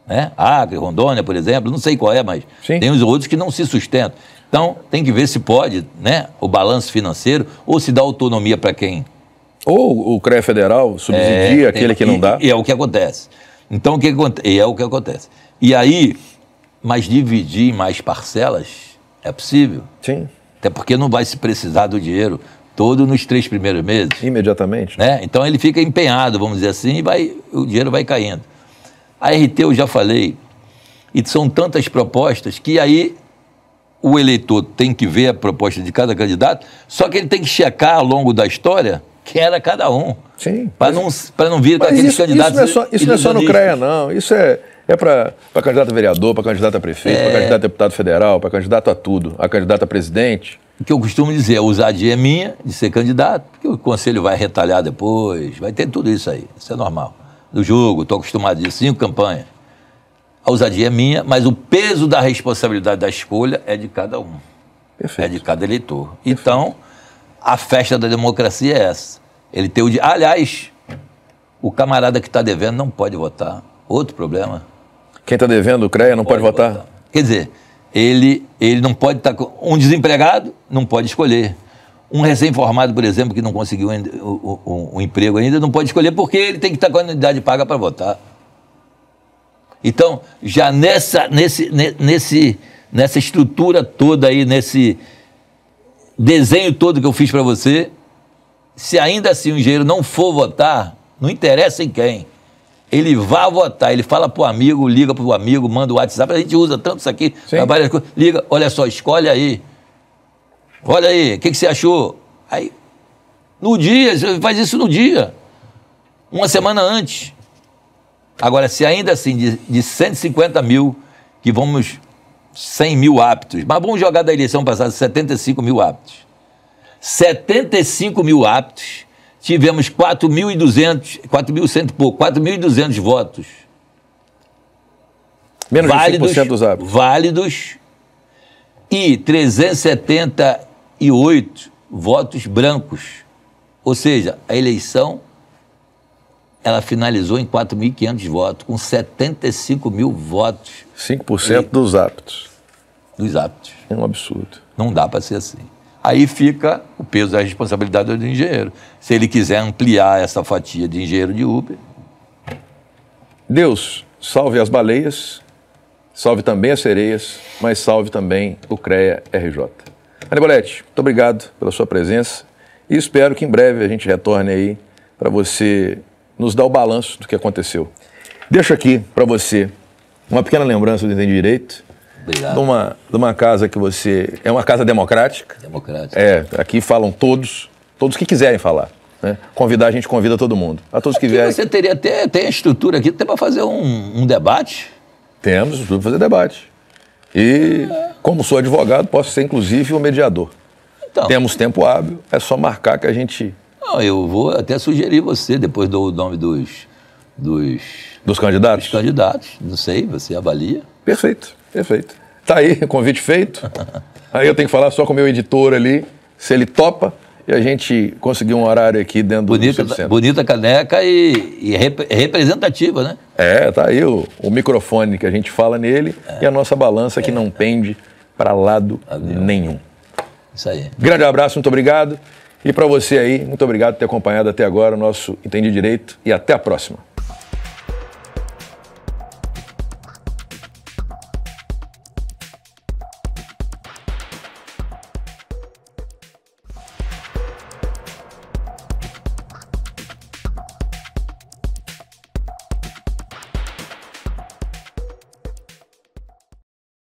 Speaker 2: Né? Acre, Rondônia, por exemplo, não sei qual é, mas Sim. tem os outros que não se sustentam. Então, tem que ver se pode né, o balanço financeiro ou se dá autonomia para quem. Ou o CRE federal subsidia é, aquele tem, que não dá. E é o que acontece. Então, o que acontece? E é o que acontece. E aí, mas dividir em mais parcelas é possível. Sim. Até porque não vai se precisar do dinheiro todo nos três primeiros meses. Imediatamente. Né? Então ele fica empenhado, vamos dizer assim, e vai, o dinheiro vai caindo. A RT eu já falei, e são tantas propostas que aí o eleitor tem que ver a proposta de cada candidato, só que ele tem que checar ao longo da história quem era cada um. Sim. Para não, não vir com aqueles isso, candidatos. Isso não é só, isso não é só no CREA,
Speaker 1: não. Isso é é para candidato a vereador, para candidato a prefeito, é... para candidato a deputado federal, para candidato a tudo, a candidato a presidente. O que eu costumo dizer, a
Speaker 2: ousadia é minha de ser candidato, porque o conselho vai retalhar depois, vai ter tudo isso aí, isso é normal. Do jogo, estou acostumado a dizer cinco campanhas. A ousadia é minha, mas o peso da responsabilidade da escolha é de cada um. Perfeito. É de cada eleitor. Perfeito. Então, a festa da democracia é essa. Ele tem o. De... Aliás, o camarada que está devendo não pode votar. Outro problema. Quem está devendo o CREA não pode, pode votar. votar. Quer dizer, ele, ele não pode estar. Tá, um desempregado não pode escolher. Um recém-formado, por exemplo, que não conseguiu o, emprego ainda, não pode escolher porque ele tem que estar tá com a unidade paga para votar. Então, já nessa, nesse, nesse, nessa estrutura toda aí, nesse desenho todo que eu fiz para você, se ainda assim o engenheiro não for votar, não interessa em quem. Ele vá votar, ele fala pro amigo, liga pro amigo, manda o WhatsApp, a gente usa tanto isso aqui, várias coisas. Liga, olha só, escolhe aí. Olha aí, o que, que você achou? Aí, no dia, você faz isso no dia. Uma semana antes. Agora, se ainda assim, de, de 150 mil, que vamos 100 mil aptos, mas vamos jogar da eleição passada 75 mil aptos. 75 mil aptos tivemos 4.200, 4.100 e pouco, 4.200 votos.
Speaker 1: Menos válidos, de 5% dos
Speaker 2: hábitos. Válidos e 378 votos brancos. Ou seja, a eleição ela finalizou em 4.500 votos, com 75 mil votos. 5% e... dos
Speaker 1: aptos. Dos aptos. É um absurdo.
Speaker 2: Não dá para ser assim. Aí fica o peso da responsabilidade do engenheiro. Se ele quiser ampliar essa fatia de engenheiro de Uber.
Speaker 1: Deus salve as baleias, salve também as sereias, mas salve também o CREA RJ. Anibolete, muito obrigado pela sua presença e espero que em breve a gente retorne aí para você nos dar o balanço do que aconteceu. Deixo aqui para você uma pequena lembrança do Entende Direito Obrigado. De uma, de uma casa que você. É uma casa democrática. Democrática. É, aqui falam todos, todos que quiserem falar. Né? Convidar, a gente convida todo mundo. A todos aqui que vierem. Você teria até. Tem a estrutura aqui até para fazer um, um, debate? Temos, para fazer debate. E, é. como sou advogado, posso ser inclusive o um mediador. Então, Temos tempo hábil, é só marcar que a gente.
Speaker 2: Não, eu vou até sugerir você, depois do nome dos.
Speaker 1: Dos, dos candidatos? Dos candidatos, não sei, você avalia. Perfeito. Perfeito. Tá aí, convite feito. Aí eu tenho que falar só com o meu editor ali, se ele topa. E a gente conseguiu um horário aqui dentro bonita, do Bonita caneca e, e rep, representativa, né? É, tá aí o, o, microfone que a gente fala nele é. e a nossa balança é. que não pende para lado nenhum. Isso aí. Grande abraço, muito obrigado. E para você aí, muito obrigado por ter acompanhado até agora o nosso Entendi Direito e até a próxima.